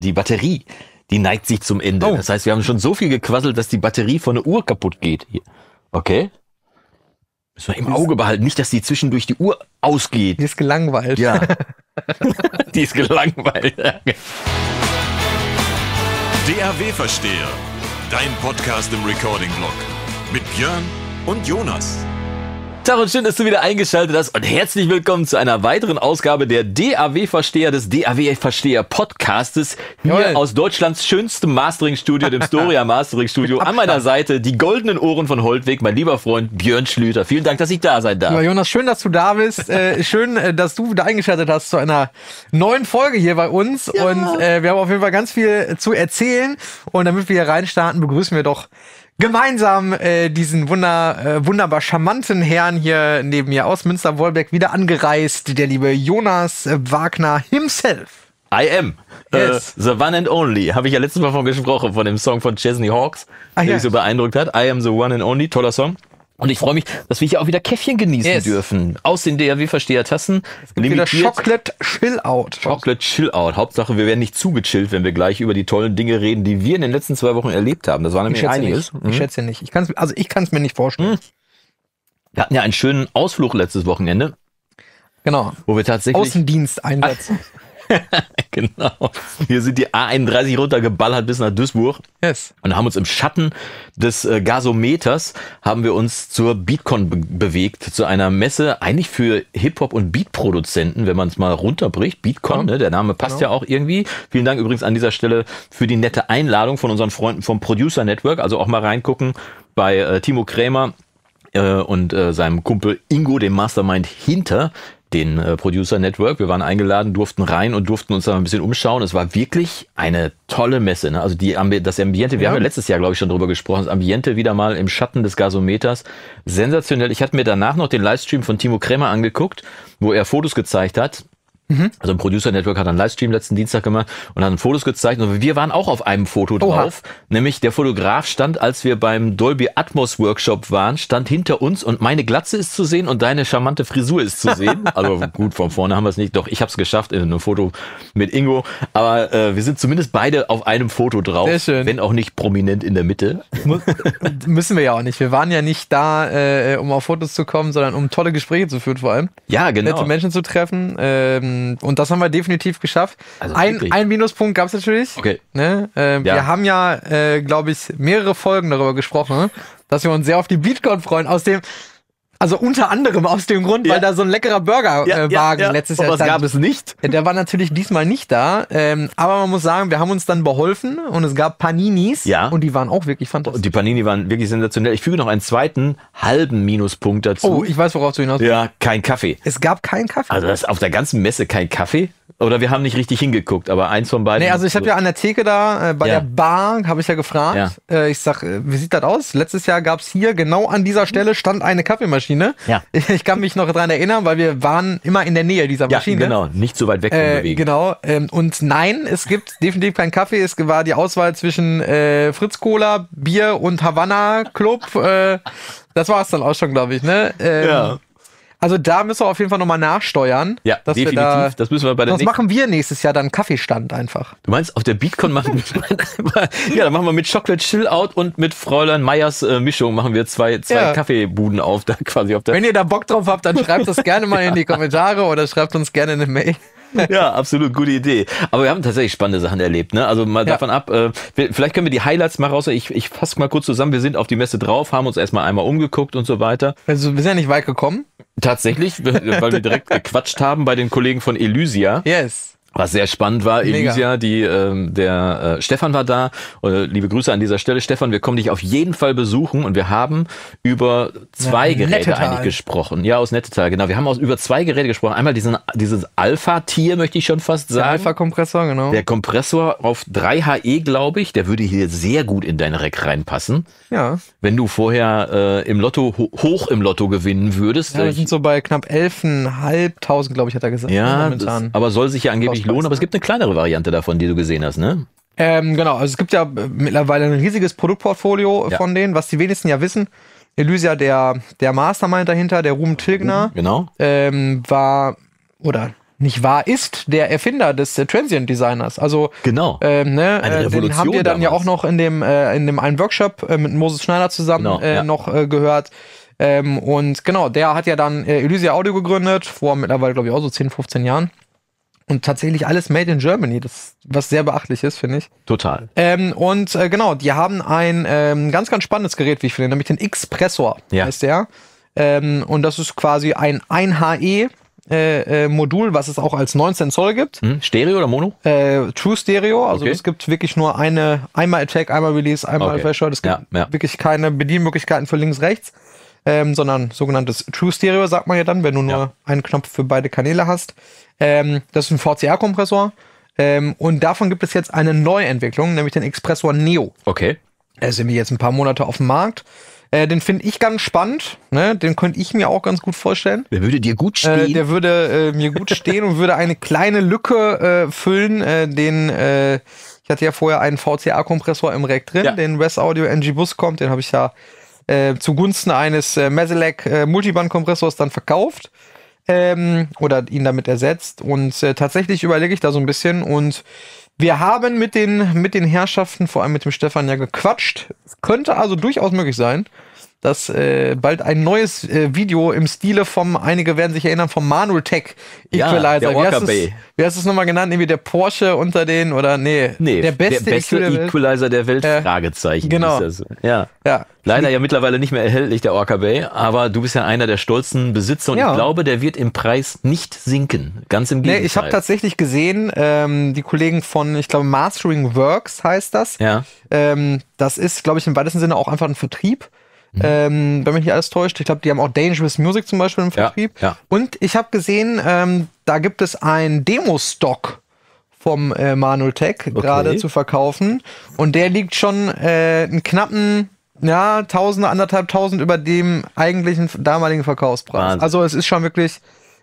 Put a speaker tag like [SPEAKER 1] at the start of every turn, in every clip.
[SPEAKER 1] die Batterie, die neigt sich zum Ende. Oh. Das heißt, wir haben schon so viel gequasselt, dass die Batterie von der Uhr kaputt geht. Hier. Okay. Müssen wir im Auge behalten, nicht, dass die zwischendurch die Uhr ausgeht.
[SPEAKER 2] Die ist gelangweilt. Ja. die ist gelangweilt.
[SPEAKER 1] DAW Verstehe. Dein Podcast im Recording-Blog. Mit Björn und Jonas. Tag und schön, dass du wieder eingeschaltet hast und herzlich willkommen zu einer weiteren Ausgabe der DAW-Versteher des DAW-Versteher-Podcastes hier Jawohl. aus Deutschlands schönstem Mastering-Studio, dem Storia Mastering-Studio. An meiner Seite die goldenen Ohren von Holtweg, mein lieber Freund Björn Schlüter. Vielen Dank, dass ich da sein darf.
[SPEAKER 2] Ja, Jonas, schön, dass du da bist. Äh, schön, äh, dass du wieder eingeschaltet hast zu einer neuen Folge hier bei uns. Ja. Und äh, wir haben auf jeden Fall ganz viel zu erzählen. Und damit wir hier reinstarten, begrüßen wir doch gemeinsam äh, diesen wunder, äh, wunderbar charmanten Herrn hier neben mir aus Münster-Wolbeck wieder angereist, der liebe Jonas Wagner himself.
[SPEAKER 1] I am. Äh, yes. Uh, the one and only. Habe ich ja letztes Mal von gesprochen, von dem Song von Chesney Hawks, ah, der yes. mich so beeindruckt hat. I am the one and only. Toller Song. Und ich freue mich, dass wir hier auch wieder Käffchen genießen yes. dürfen. Aus den DRW-Versteher-Tassen. Wieder Chocolate Chill-Out. Chocolate Chill-Out. Hauptsache, wir werden nicht zugechillt, wenn wir gleich über die tollen Dinge reden, die wir in den letzten zwei Wochen erlebt haben. Das war nämlich ich einiges. Mhm. Ich
[SPEAKER 2] schätze nicht. Ich kann's, also ich kann es mir nicht vorstellen. Mhm.
[SPEAKER 1] Wir hatten ja einen schönen Ausflug letztes Wochenende. Genau. Wo wir tatsächlich...
[SPEAKER 2] Außendiensteinsatz.
[SPEAKER 1] genau. Wir sind die A31 runtergeballert bis nach Duisburg. Yes. Und haben uns im Schatten des äh, Gasometers haben wir uns zur Beatcon be bewegt, zu einer Messe eigentlich für Hip-Hop und Beat-Produzenten, wenn man es mal runterbricht. Beatcon, ja. ne? der Name passt ja. Genau. ja auch irgendwie. Vielen Dank übrigens an dieser Stelle für die nette Einladung von unseren Freunden vom Producer Network. Also auch mal reingucken bei äh, Timo Krämer äh, und äh, seinem Kumpel Ingo, dem Mastermind hinter den äh, Producer Network. Wir waren eingeladen, durften rein und durften uns da ein bisschen umschauen. Es war wirklich eine tolle Messe. Ne? Also die, das Ambiente, wir ja. haben ja letztes Jahr, glaube ich, schon drüber gesprochen, das Ambiente wieder mal im Schatten des Gasometers. Sensationell. Ich hatte mir danach noch den Livestream von Timo Krämer angeguckt, wo er Fotos gezeigt hat Mhm. Also ein Producer Network hat einen Livestream letzten Dienstag gemacht und hat Fotos gezeigt. Und wir waren auch auf einem Foto drauf. Oha. Nämlich der Fotograf stand, als wir beim Dolby Atmos Workshop waren, stand hinter uns und meine Glatze ist zu sehen und deine charmante Frisur ist zu sehen. also gut, von vorne haben wir es nicht. Doch, ich habe es geschafft in einem Foto mit Ingo. Aber äh, wir sind zumindest beide auf einem Foto drauf. Sehr schön. Wenn auch nicht prominent in der Mitte.
[SPEAKER 2] müssen wir ja auch nicht. Wir waren ja nicht da, äh, um auf Fotos zu kommen, sondern um tolle Gespräche zu führen vor allem. Ja, genau. Nette Menschen zu treffen. Ähm, ähm, und das haben wir definitiv geschafft. Also ein, ein, Minuspunkt gab es natürlich. Okay. Ne? Äh, ja. Wir haben ja, äh, glaube ich, mehrere Folgen darüber gesprochen, dass wir uns sehr auf die BeatCon freuen. Aus dem also unter anderem aus dem Grund, ja. weil da so ein leckerer Burgerwagen äh, ja, ja, letztes Jahr. Aber das gab es nicht. Der war natürlich diesmal nicht da. Ähm, aber man muss sagen, wir haben uns dann beholfen und es gab Paninis. Ja. Und die waren auch wirklich fantastisch.
[SPEAKER 1] Die Panini waren wirklich sensationell. Ich füge noch einen zweiten halben Minuspunkt dazu. Oh, ich weiß, worauf du hinaus willst. Ja, kein Kaffee. Es gab keinen Kaffee. Also das ist auf der ganzen Messe kein Kaffee. Oder wir haben nicht richtig hingeguckt, aber eins von beiden. Nee, also ich habe ja an
[SPEAKER 2] der Theke da, äh, bei ja. der Bar, habe ich ja gefragt. Ja. Äh, ich sag, äh, wie sieht das aus? Letztes Jahr gab es hier, genau an dieser Stelle, stand eine Kaffeemaschine. Ja. Ich, kann mich noch dran erinnern, weil wir waren immer in der Nähe dieser Maschine. Ja, genau,
[SPEAKER 1] nicht so weit weg vom äh,
[SPEAKER 2] Genau. Ähm, und nein, es gibt definitiv keinen Kaffee. Es war die Auswahl zwischen äh, Fritz Cola, Bier und Havanna Club. Äh, das war es dann auch schon, glaube ich, ne? Ähm, ja. Also da müssen wir auf jeden Fall nochmal nachsteuern. Ja, definitiv. Da, das
[SPEAKER 1] müssen wir bei der Was machen
[SPEAKER 2] wir nächstes Jahr dann Kaffeestand einfach.
[SPEAKER 1] Du meinst, auf der Beatcon machen wir Ja, dann machen wir mit Chocolate Chill Out und mit Fräulein Meyers äh, Mischung machen wir zwei, zwei ja. Kaffeebuden auf, da quasi auf der. Wenn ihr da Bock drauf habt, dann schreibt das gerne mal ja. in die
[SPEAKER 2] Kommentare oder schreibt uns gerne eine Mail.
[SPEAKER 1] ja, absolut gute Idee. Aber wir haben tatsächlich spannende Sachen erlebt. Ne? Also mal ja. davon ab, äh, vielleicht können wir die Highlights mal raus. Ich, ich fasse mal kurz zusammen. Wir sind auf die Messe drauf, haben uns erstmal einmal umgeguckt und so weiter. Also wir sind ja nicht weit gekommen. Tatsächlich, weil wir direkt gequatscht haben bei den Kollegen von Elysia. Yes. Was sehr spannend war, Mega. die, ähm, der äh, Stefan war da. Äh, liebe Grüße an dieser Stelle. Stefan, wir kommen dich auf jeden Fall besuchen und wir haben über zwei ja, Geräte eigentlich gesprochen. Ja, aus Nettetal, genau. Wir haben aus über zwei Geräte gesprochen. Einmal diesen, dieses Alpha-Tier, möchte ich schon fast sagen. Der
[SPEAKER 2] Alpha-Kompressor, genau. Der
[SPEAKER 1] Kompressor auf 3HE, glaube ich, der würde hier sehr gut in dein Rack reinpassen. Ja. Wenn du vorher äh, im Lotto, ho hoch im Lotto gewinnen würdest. Ja, wir sind
[SPEAKER 2] so bei knapp 11.500, glaube ich, hat er gesagt. Ja, ne, das,
[SPEAKER 1] aber soll sich ja angeblich Klon, aber es gibt eine kleinere Variante davon, die du gesehen hast, ne?
[SPEAKER 2] Ähm, genau, also es gibt ja mittlerweile ein riesiges Produktportfolio ja. von denen, was die wenigsten ja wissen. Elysia, der, der Mastermind dahinter, der Ruben Tilgner, mhm, genau. ähm, war oder nicht war, ist der Erfinder des äh, Transient Designers. Also genau. Ähm, ne, äh, den haben wir dann damals. ja auch noch in dem äh, in dem einen Workshop äh, mit Moses Schneider zusammen genau, äh, ja. noch äh, gehört. Ähm, und genau, der hat ja dann äh, Elysia Audio gegründet, vor mittlerweile, glaube ich, auch so 10, 15 Jahren. Und tatsächlich alles made in Germany, das, was sehr beachtlich ist, finde ich. Total. Ähm, und äh, genau, die haben ein ähm, ganz, ganz spannendes Gerät, wie ich finde, nämlich den Xpressor ja. heißt der. Ähm, und das ist quasi ein 1HE. Äh, äh, Modul, was es auch als 19 Zoll gibt. Hm, Stereo oder Mono? Äh, True Stereo, also okay. es gibt wirklich nur eine, einmal Attack, einmal Release, einmal okay. Pressure. Es gibt ja, ja. wirklich keine Bedienmöglichkeiten für links, rechts ähm, sondern sogenanntes True Stereo, sagt man ja dann, wenn du nur ja. einen Knopf für beide Kanäle hast. Ähm, das ist ein VCA-Kompressor. Ähm, und davon gibt es jetzt eine Neuentwicklung, nämlich den Expressor Neo. Okay. Er ist nämlich jetzt ein paar Monate auf dem Markt. Äh, den finde ich ganz spannend. Ne? Den könnte ich mir auch ganz gut vorstellen. Der würde dir gut äh, stehen. Äh, der würde äh, mir gut stehen und würde eine kleine Lücke äh, füllen, äh, den ich hatte ja vorher einen VCA-Kompressor im Rack drin, ja. den West Audio NG Bus kommt, den habe ich ja äh, zugunsten eines äh, Meselec äh, Multiband-Kompressors dann verkauft ähm, oder ihn damit ersetzt. Und äh, tatsächlich überlege ich da so ein bisschen und wir haben mit den, mit den Herrschaften, vor allem mit dem Stefan, ja gequatscht. könnte also durchaus möglich sein, dass äh, bald ein neues äh, Video im Stile vom, einige werden sich erinnern, vom Manuel Tech Equalizer. Ja, der wie, hast wie hast du es nochmal genannt? Irgendwie der Porsche unter den oder nee, nee der beste, der beste
[SPEAKER 1] Equalizer der Welt? Äh, Fragezeichen. Genau. Ja. ja. Leider ja mittlerweile nicht mehr erhältlich, der Orca Bay, aber du bist ja einer der stolzen Besitzer und ja. ich glaube, der wird im Preis nicht sinken. Ganz im Gegenteil. Nee, ich habe
[SPEAKER 2] tatsächlich gesehen, ähm, die Kollegen von, ich glaube, Mastering Works heißt das. Ja. Ähm, das ist, glaube ich, im weitesten Sinne auch einfach ein Vertrieb. Mhm. Ähm, wenn mich nicht alles täuscht. Ich glaube, die haben auch Dangerous Music zum Beispiel im Vertrieb. Ja, ja. Und ich habe gesehen, ähm, da gibt es einen Demo-Stock vom äh, Manultech okay. gerade zu verkaufen. Und der liegt schon äh, einen knappen ja, Tausende, anderthalb Tausend über dem eigentlichen damaligen Verkaufspreis. Wahnsinn. Also es ist schon wirklich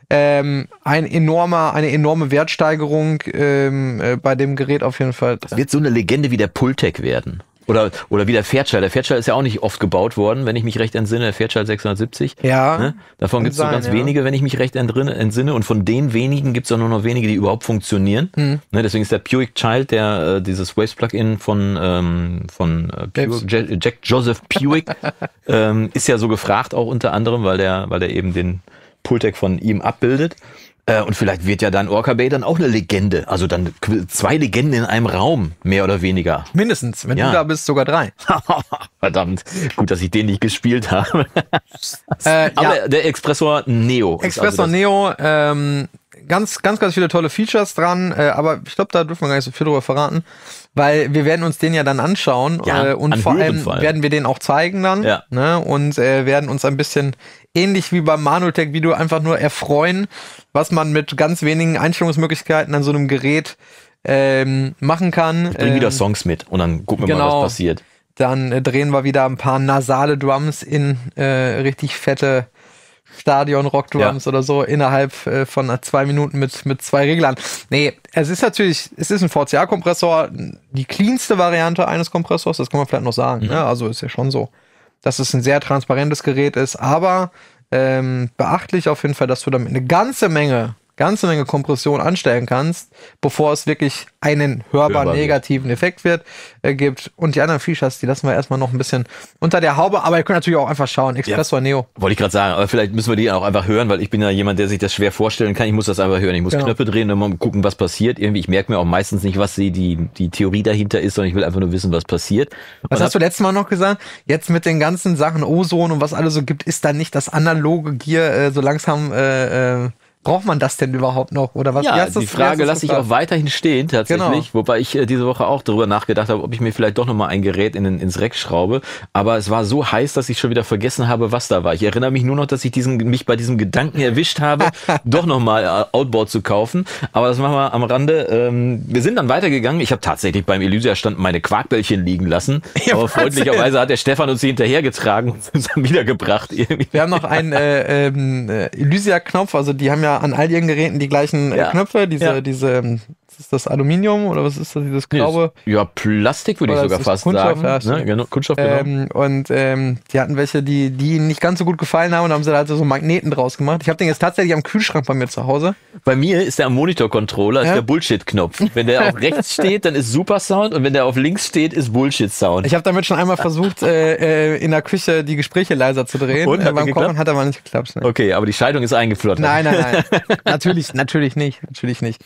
[SPEAKER 2] ähm, ein enormer, eine enorme Wertsteigerung ähm, äh, bei dem Gerät auf jeden Fall. Das wird so eine Legende
[SPEAKER 1] wie der Pultec werden. Oder, oder wie der Fairchild. Der Fairchild ist ja auch nicht oft gebaut worden, wenn ich mich recht entsinne. Der Fairchild 670. Ja. Ne? Davon gibt es so ganz ja. wenige, wenn ich mich recht entsinne. Und von den wenigen gibt es auch nur noch wenige, die überhaupt funktionieren. Hm. Ne? Deswegen ist der Puig Child, der äh, dieses Waves-Plugin von, ähm, von äh, Buick, Jack, Joseph Puig, ähm, ist ja so gefragt auch unter anderem, weil der, weil der eben den Pultec von ihm abbildet. Äh, und vielleicht wird ja dann Orca Bay dann auch eine Legende. Also dann zwei Legenden in einem Raum, mehr oder weniger. Mindestens, wenn ja. du da bist, sogar drei. Verdammt, gut, dass ich den nicht gespielt habe. äh, Aber ja. der Expressor Neo. Also Expressor also
[SPEAKER 2] Neo, ähm, ganz, ganz, ganz viele tolle Features dran, äh, aber ich glaube, da dürfen wir gar nicht so viel drüber verraten, weil wir werden uns den ja dann anschauen ja, äh, und vor allem Fall. werden wir den auch zeigen dann ja. ne, und äh, werden uns ein bisschen ähnlich wie beim Manutech-Video einfach nur erfreuen, was man mit ganz wenigen Einstellungsmöglichkeiten an so einem Gerät ähm, machen kann. Ich bring ähm, wieder Songs
[SPEAKER 1] mit und dann gucken wir genau. mal, was genau. passiert.
[SPEAKER 2] Dann äh, drehen wir wieder ein paar nasale Drums in äh, richtig fette Stadion Rockdrums ja. oder so innerhalb äh, von zwei Minuten mit, mit zwei Reglern. Nee, es ist natürlich, es ist ein VCA-Kompressor, die cleanste Variante eines Kompressors, das kann man vielleicht noch sagen. Mhm. Ne? Also ist ja schon so, dass es ein sehr transparentes Gerät ist, aber ähm, beachtlich auf jeden Fall, dass du damit eine ganze Menge ganze Menge Kompression anstellen kannst, bevor es wirklich einen hörbar, hörbar negativen Effekt wird, äh, gibt. Und die anderen Features, die lassen wir erstmal noch ein bisschen unter der Haube, aber ihr könnt natürlich auch einfach schauen. Expressor ja. Neo.
[SPEAKER 1] Wollte ich gerade sagen, aber vielleicht müssen wir die auch einfach hören, weil ich bin ja jemand, der sich das schwer vorstellen kann. Ich muss das einfach hören. Ich muss genau. Knöpfe drehen und mal gucken, was passiert. Irgendwie, ich merke mir auch meistens nicht, was die, die, die Theorie dahinter ist, sondern ich will einfach nur wissen, was passiert. Und was hast du letztes
[SPEAKER 2] Mal noch gesagt? Jetzt mit den ganzen Sachen Ozone und was alles so gibt, ist da nicht das analoge Gear äh, so langsam äh, äh braucht man das denn überhaupt noch? Oder was? Ja, die Frage lasse ich auch
[SPEAKER 1] weiterhin stehen tatsächlich, genau. wobei ich äh, diese Woche auch darüber nachgedacht habe, ob ich mir vielleicht doch nochmal ein Gerät in den, ins Reck schraube. Aber es war so heiß, dass ich schon wieder vergessen habe, was da war. Ich erinnere mich nur noch, dass ich diesen, mich bei diesem Gedanken erwischt habe, doch nochmal äh, Outboard zu kaufen. Aber das machen wir am Rande. Ähm, wir sind dann weitergegangen. Ich habe tatsächlich beim Elysia-Stand meine Quarkbällchen liegen lassen. Ja, aber freundlicherweise hat der Stefan uns sie hinterhergetragen und
[SPEAKER 2] uns dann wiedergebracht. Irgendwie. Wir haben noch einen äh, ähm, äh, Elysia-Knopf, also die haben ja an all ihren Geräten die gleichen äh, ja. Knöpfe, diese, diese ähm, ist das Aluminium oder was ist das, dieses graue? Nee, ja, Plastik würde ich sogar fast Kunststoff, sagen. Ja, ne? genau, Kunststoff, genau. ähm, und ähm, die hatten welche, die, die ihnen nicht ganz so gut gefallen haben und haben sie da halt so Magneten draus gemacht. Ich habe den jetzt tatsächlich am Kühlschrank bei mir zu Hause.
[SPEAKER 1] Bei mir ist der am Monitor-Controller ja? der Bullshit-Knopf. Wenn der auf rechts
[SPEAKER 2] steht, dann ist Super
[SPEAKER 1] Sound und wenn der auf links steht, ist Bullshit Sound. Ich habe
[SPEAKER 2] damit schon einmal versucht, äh, äh, in der Küche die Gespräche leiser zu drehen. Und, äh, beim Kochen hat aber
[SPEAKER 1] nicht geklappt. Ne? Okay, aber die Scheidung ist eingeflochten. Nein, nein,
[SPEAKER 2] nein. natürlich, natürlich nicht. Natürlich nicht.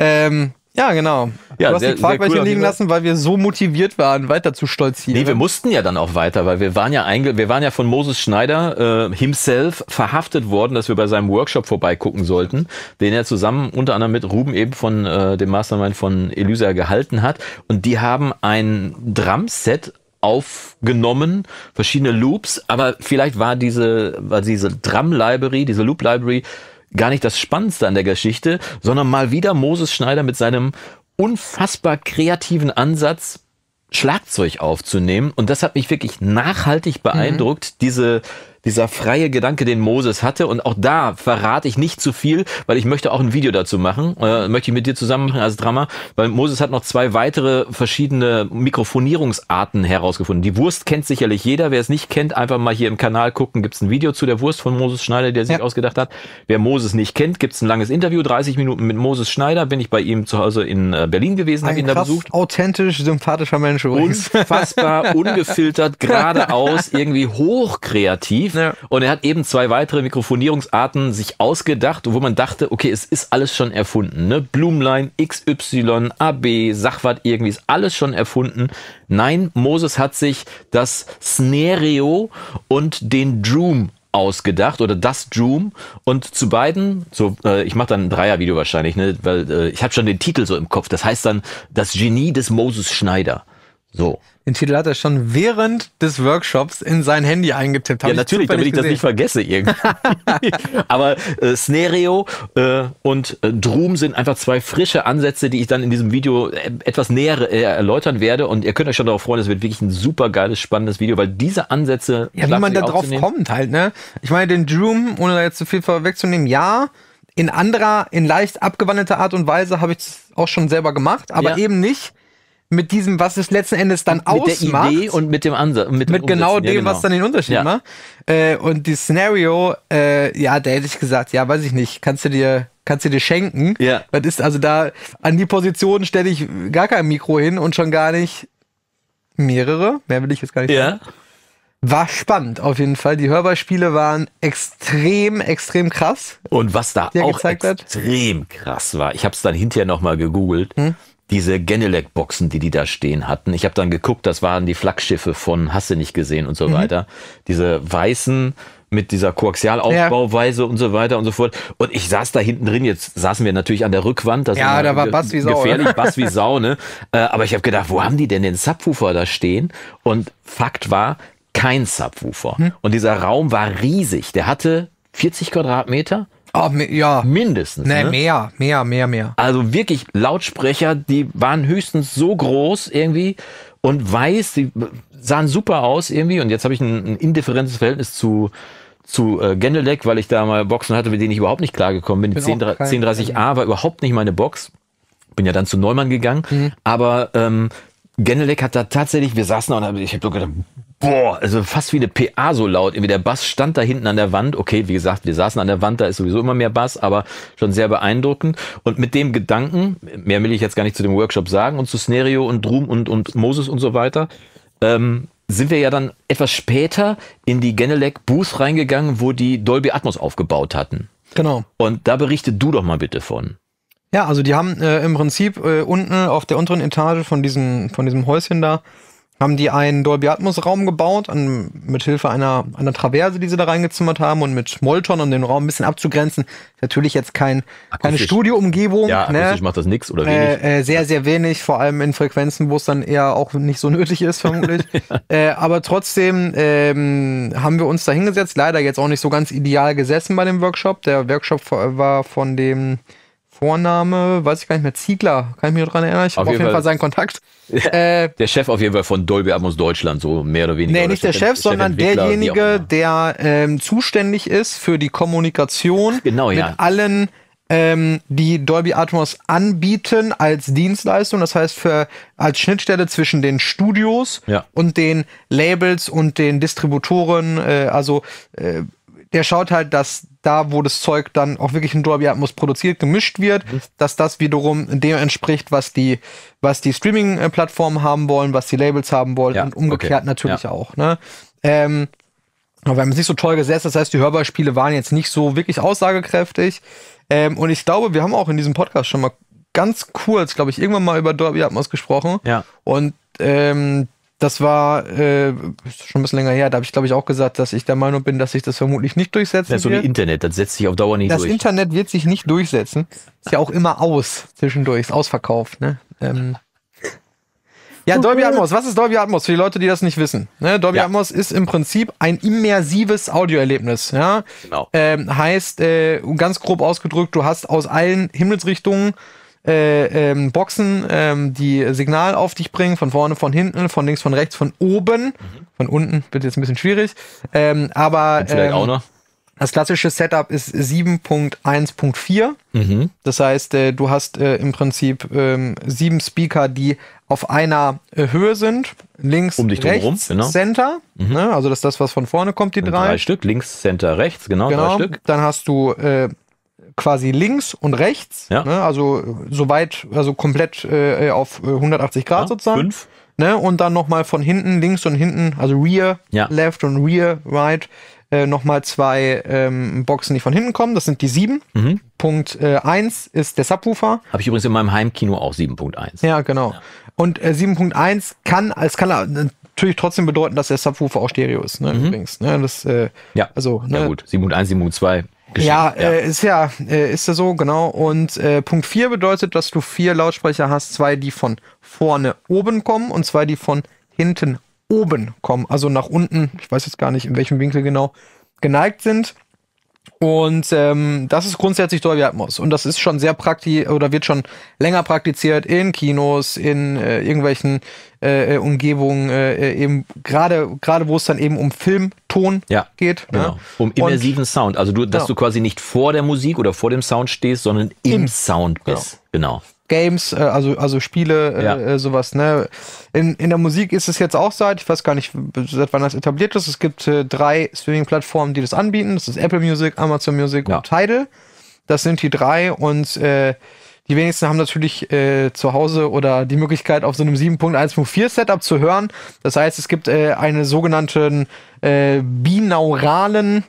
[SPEAKER 2] Ähm, ja, genau. Ja, du hast sehr, die Quarkbällchen cool liegen lassen,
[SPEAKER 1] weil wir so motiviert waren, weiter zu stolzieren. Nee, wir mussten ja dann auch weiter, weil wir waren ja einge wir waren ja von Moses Schneider äh, himself verhaftet worden, dass wir bei seinem Workshop vorbeigucken sollten, den er zusammen unter anderem mit Ruben eben von äh, dem Mastermind von Elysia gehalten hat. Und die haben ein Drumset aufgenommen, verschiedene Loops, aber vielleicht war diese, war diese Drum Library, diese Loop Library gar nicht das Spannendste an der Geschichte, sondern mal wieder Moses Schneider mit seinem unfassbar kreativen Ansatz, Schlagzeug aufzunehmen. Und das hat mich wirklich nachhaltig mhm. beeindruckt, mhm. diese dieser freie Gedanke, den Moses hatte. Und auch da verrate ich nicht zu viel, weil ich möchte auch ein Video dazu machen. Äh, möchte ich mit dir zusammen machen als Drama, weil Moses hat noch zwei weitere verschiedene Mikrofonierungsarten herausgefunden. Die Wurst kennt sicherlich jeder. Wer es nicht kennt, einfach mal hier im Kanal gucken. Gibt es ein Video zu der Wurst von Moses Schneider, der sich ja. ausgedacht hat. Wer Moses nicht kennt, gibt es ein langes Interview, 30 Minuten mit Moses Schneider. Bin ich bei ihm zu Hause in äh, Berlin gewesen, habe ihn da besucht.
[SPEAKER 2] Authentisch, sympathischer Mensch übrigens. Unfassbar, ungefiltert, geradeaus,
[SPEAKER 1] irgendwie hochkreativ aktiv. Ja. Und er hat eben zwei weitere Mikrofonierungsarten sich ausgedacht, wo man dachte, okay, es ist alles schon erfunden. Ne? Blumlein, XY, AB, Sachwart irgendwie ist alles schon erfunden. Nein, Moses hat sich das Scenario und den Droom ausgedacht oder das Droom und zu beiden so äh, ich mache dann ein Dreier Video wahrscheinlich ne weil äh, ich habe schon den Titel so im Kopf das heißt dann das Genie des Moses Schneider so.
[SPEAKER 2] Den Titel hat er schon während des Workshops in sein Handy eingetippt. Hab ja, natürlich, damit ich gesehen. das nicht vergesse
[SPEAKER 1] irgendwie. Aber äh, Scenario äh, und äh, Droom sind einfach zwei frische Ansätze, die ich dann in diesem Video äh, etwas näher äh, erläutern werde. Und ihr könnt euch schon darauf freuen, es wird wirklich ein super geiles, spannendes Video, weil diese Ansätze. Ja, wie man da drauf
[SPEAKER 2] kommt halt, ne? Ich meine, den Droom, ohne da jetzt zu viel vorwegzunehmen, ja. In anderer, in leicht abgewandelter Art und Weise habe ich es auch schon selber gemacht, aber ja. eben nicht mit diesem, was es letzten Endes dann mit ausmacht. Mit der Idee und mit dem Ansatz. Mit, dem mit genau dem, ja, genau. was dann den Unterschied ja. macht. Äh, und die Szenario, äh, ja, da hätte ich gesagt, ja, weiß ich nicht, kannst du dir, kannst du dir schenken. Ja. Das ist also da, an die Position stelle ich gar kein Mikro hin und schon gar nicht mehrere. Mehr will ich jetzt gar nicht ja. sagen. War spannend auf jeden Fall. Die Hörbeispiele waren extrem, extrem krass. Und was da auch
[SPEAKER 1] extrem hat. krass war, ich habe es dann hinterher nochmal gegoogelt. Hm? diese Genelec-Boxen, die die da stehen hatten. Ich habe dann geguckt, das waren die Flaggschiffe von Hasse nicht gesehen und so mhm. weiter. Diese weißen mit dieser Koaxialaufbauweise ja. und so weiter und so fort. Und ich saß da hinten drin, jetzt saßen wir natürlich an der Rückwand. Das ja, da war Bass wie Sau. Gefährlich, Bass wie Sau, ne? Äh, aber ich habe gedacht, wo haben die denn den Subwoofer da stehen? Und Fakt war, kein Subwoofer. Hm? Und dieser Raum war riesig. Der hatte 40 Quadratmeter Oh, ja. Mindestens. Nee, ne?
[SPEAKER 2] mehr, mehr, mehr, mehr. Also wirklich Lautsprecher, die waren höchstens
[SPEAKER 1] so groß irgendwie und weiß, die sahen super aus irgendwie. Und jetzt habe ich ein, ein indifferentes Verhältnis zu zu äh, Gendelec, weil ich da mal Boxen hatte, mit denen ich überhaupt nicht klargekommen bin. bin die 1030A war überhaupt nicht meine Box. Bin ja dann zu Neumann gegangen. Mhm. Aber ähm, Gendelec hat da tatsächlich, wir saßen da und ich habe so gedacht, boah, also fast wie eine PA so laut. Irgendwie der Bass stand da hinten an der Wand. Okay, wie gesagt, wir saßen an der Wand, da ist sowieso immer mehr Bass, aber schon sehr beeindruckend. Und mit dem Gedanken, mehr will ich jetzt gar nicht zu dem Workshop sagen und zu Snerio und Drum und, und Moses und so weiter, ähm, sind wir ja dann etwas später in die Genelec Booth reingegangen, wo die Dolby Atmos aufgebaut hatten. Genau. Und da berichtet du doch mal bitte von.
[SPEAKER 2] Ja, also die haben äh, im Prinzip äh, unten auf der unteren Etage von diesem, von diesem Häuschen da haben die einen Dolby Atmos Raum gebaut, an, mit Hilfe einer, einer Traverse, die sie da reingezimmert haben und mit Molton, um den Raum ein bisschen abzugrenzen. Natürlich jetzt kein, keine Studioumgebung. Ja, ne?
[SPEAKER 1] macht das nix oder wenig.
[SPEAKER 2] Äh, äh, sehr, sehr wenig, vor allem in Frequenzen, wo es dann eher auch nicht so nötig ist, vermutlich. ja. äh, aber trotzdem ähm, haben wir uns da hingesetzt. Leider jetzt auch nicht so ganz ideal gesessen bei dem Workshop. Der Workshop war von dem Vorname, weiß ich gar nicht mehr, Ziegler, kann ich mich daran erinnern. Ich habe auf jeden Fall, Fall seinen Kontakt.
[SPEAKER 1] äh, der Chef auf jeden Fall von Dolby Atmos Deutschland, so mehr oder weniger. Nee, nicht der Chef, Chef sondern derjenige,
[SPEAKER 2] der ähm, zuständig ist für die Kommunikation genau, mit ja. allen, ähm, die Dolby Atmos anbieten als Dienstleistung, das heißt für, als Schnittstelle zwischen den Studios ja. und den Labels und den Distributoren, äh, also äh, der schaut halt, dass da, wo das Zeug dann auch wirklich in Dolby Atmos produziert, gemischt wird, mhm. dass das wiederum dem entspricht, was die, was die Streaming-Plattformen haben wollen, was die Labels haben wollen ja, und umgekehrt okay. natürlich ja. auch. Ne? Ähm, aber wir haben es nicht so toll gesetzt, das heißt, die Hörbeispiele waren jetzt nicht so wirklich aussagekräftig. Ähm, und ich glaube, wir haben auch in diesem Podcast schon mal ganz kurz, glaube ich, irgendwann mal über Dolby Atmos gesprochen. Ja. Und ähm, das war äh, schon ein bisschen länger her. Da habe ich, glaube ich, auch gesagt, dass ich der Meinung bin, dass sich das vermutlich nicht durchsetzen wird. Ja, so wie
[SPEAKER 1] Internet, das setzt sich auf Dauer nicht das durch. Das
[SPEAKER 2] Internet wird sich nicht durchsetzen. Ist ja auch immer aus zwischendurch, ist ausverkauft. Ne? Ähm.
[SPEAKER 1] Ja, Dolby Atmos. Was ist
[SPEAKER 2] Dolby Atmos? Für die Leute, die das nicht wissen. Ne? Dolby ja. Atmos ist im Prinzip ein immersives Audioerlebnis. Ja? Genau. Ähm, heißt, äh, ganz grob ausgedrückt, du hast aus allen Himmelsrichtungen äh, ähm, Boxen, ähm, die Signal auf dich bringen, von vorne, von hinten, von links, von rechts, von oben, mhm. von unten, wird jetzt ein bisschen schwierig. Ähm, aber vielleicht auch ähm, noch. Das klassische Setup ist 7.1.4. Mhm. Das heißt, äh, du hast äh, im Prinzip ähm, sieben Speaker, die auf einer äh, Höhe sind. Links, um dich rechts, rum, genau. Center. Mhm. Ne? Also das ist das, was von vorne kommt, die drei. Drei
[SPEAKER 1] Stück, links, Center, rechts, genau, genau. drei Stück.
[SPEAKER 2] Dann hast du äh, quasi links und rechts. Ja. Ne? Also äh, soweit, also komplett äh, äh auf 180 äh, Grad ja, sozusagen. Fünf. Ne? Und dann nochmal von hinten, links und hinten, also Rear, ja. Left und Rear, Right, äh, nochmal zwei ähm, Boxen, die von hinten kommen. Das sind die sieben. Mhm. Punkt äh, ist der Subwoofer. Habe ich übrigens in meinem Heimkino auch 7.1. Ja, genau. Ja. Und äh, 7.1 kann, es kann natürlich trotzdem bedeuten, dass der Subwoofer auch Stereo ist, ne? Mhm. Übrigens. Ne? Das, äh, ja. Also, ne? Ja gut, 7.1, 7.2. Ja, ja. Äh, ist ja, äh, ist ja so, genau. Und äh, Punkt 4 bedeutet, dass du vier Lautsprecher hast, zwei, die von vorne oben kommen und zwei, die von hinten oben kommen, also nach unten, ich weiß jetzt gar nicht, in welchem Winkel genau, geneigt sind. Und ähm, das ist grundsätzlich Dolby Atmos. Und das ist schon sehr praktisch oder wird schon länger praktiziert in Kinos, in äh, irgendwelchen äh, äh, Umgebung äh, äh, eben gerade gerade wo es dann eben um Film, Ton ja, geht. Ne? Genau. Ne?
[SPEAKER 1] Um immersiven Und, Sound. Also du, dass genau. du quasi nicht vor der Musik oder vor dem Sound stehst, sondern im, Im Sound genau. bist. Genau. genau.
[SPEAKER 2] Games, äh, also, also Spiele, ja. äh, sowas, ne? In, in der Musik ist es jetzt auch seit, ich weiß gar nicht, seit wann das etabliert ist. Es gibt äh, drei Streaming-Plattformen, die das anbieten. Das ist Apple Music, Amazon Music ja. und Tidal. Das sind die drei und äh, die wenigsten haben natürlich äh, zu Hause oder die Möglichkeit, auf so einem 7.1.4 Setup zu hören. Das heißt, es gibt äh, einen sogenannten äh, binauralen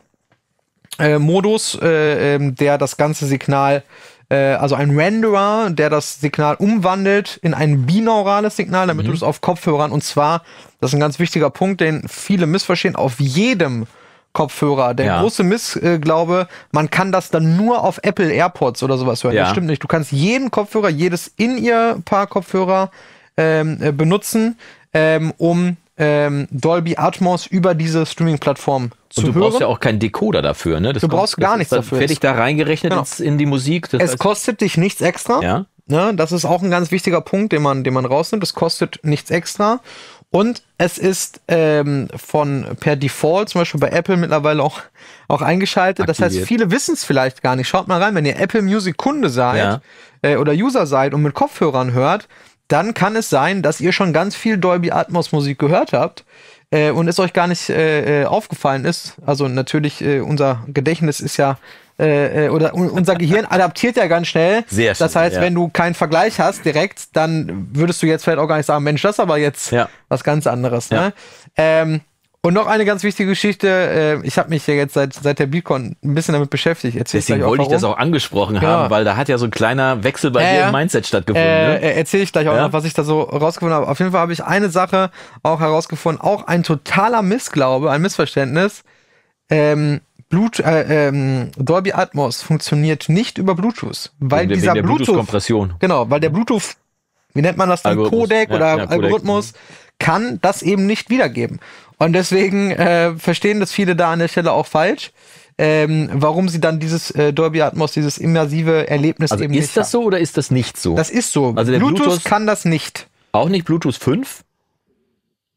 [SPEAKER 2] äh, Modus, äh, ähm, der das ganze Signal, äh, also ein Renderer, der das Signal umwandelt in ein binaurales Signal, damit mhm. du es auf Kopfhörern und zwar, das ist ein ganz wichtiger Punkt, den viele missverstehen, auf jedem äh, Kopfhörer. Der ja. große Missglaube, man kann das dann nur auf Apple AirPods oder sowas hören. Ja. Das stimmt nicht. Du kannst jeden Kopfhörer, jedes In-Ear-Paar Kopfhörer ähm, äh, benutzen, ähm, um ähm, Dolby Atmos über diese Streaming-Plattform zu Und du hören. brauchst ja auch
[SPEAKER 1] keinen Decoder dafür, ne? Das du brauchst kommt, gar nichts dafür. Fertig da reingerechnet genau. in die Musik. Das es heißt,
[SPEAKER 2] kostet dich nichts extra. Ja. Ne? Das ist auch ein ganz wichtiger Punkt, den man, den man rausnimmt. Es kostet nichts extra. Und es ist ähm, von per Default, zum Beispiel bei Apple mittlerweile auch, auch eingeschaltet. Aktiviert. Das heißt, viele wissen es vielleicht gar nicht. Schaut mal rein, wenn ihr Apple Music Kunde seid ja. äh, oder User seid und mit Kopfhörern hört, dann kann es sein, dass ihr schon ganz viel Dolby Atmos Musik gehört habt äh, und es euch gar nicht äh, äh aufgefallen ist. Also natürlich, äh, unser Gedächtnis ist ja äh, äh, oder unser Gehirn adaptiert ja ganz schnell. Sehr schnell. Das heißt, ja. wenn du keinen Vergleich hast direkt, dann würdest du jetzt vielleicht auch gar nicht sagen, Mensch, das ist aber jetzt ja. was ganz anderes. Ne? Ja. Ähm, und noch eine ganz wichtige Geschichte. Äh, ich habe mich ja jetzt seit, seit der BeatCon ein bisschen damit beschäftigt. Erzähl Deswegen wollte ich das auch
[SPEAKER 1] angesprochen genau. haben, weil da
[SPEAKER 2] hat ja so ein kleiner Wechsel bei äh, dir im Mindset stattgefunden. Ne? Äh, ne? Erzähle ich gleich auch ja. noch, was ich da so rausgefunden habe. Auf jeden Fall habe ich eine Sache auch herausgefunden, auch ein totaler Missglaube, ein Missverständnis. Ähm, Blut, äh, ähm, Dolby Atmos funktioniert nicht über Bluetooth, weil wegen dieser Bluetooth-Kompression. genau, weil der Bluetooth, wie nennt man das dann, Codec ja, oder ja, Codec. Algorithmus, kann das eben nicht wiedergeben. Und deswegen äh, verstehen das viele da an der Stelle auch falsch. Ähm, warum sie dann dieses äh, Dolby Atmos, dieses immersive Erlebnis also eben ist nicht Ist das
[SPEAKER 1] so oder ist das nicht so?
[SPEAKER 2] Das ist so. Also Bluetooth, Bluetooth kann das nicht. Auch nicht Bluetooth 5?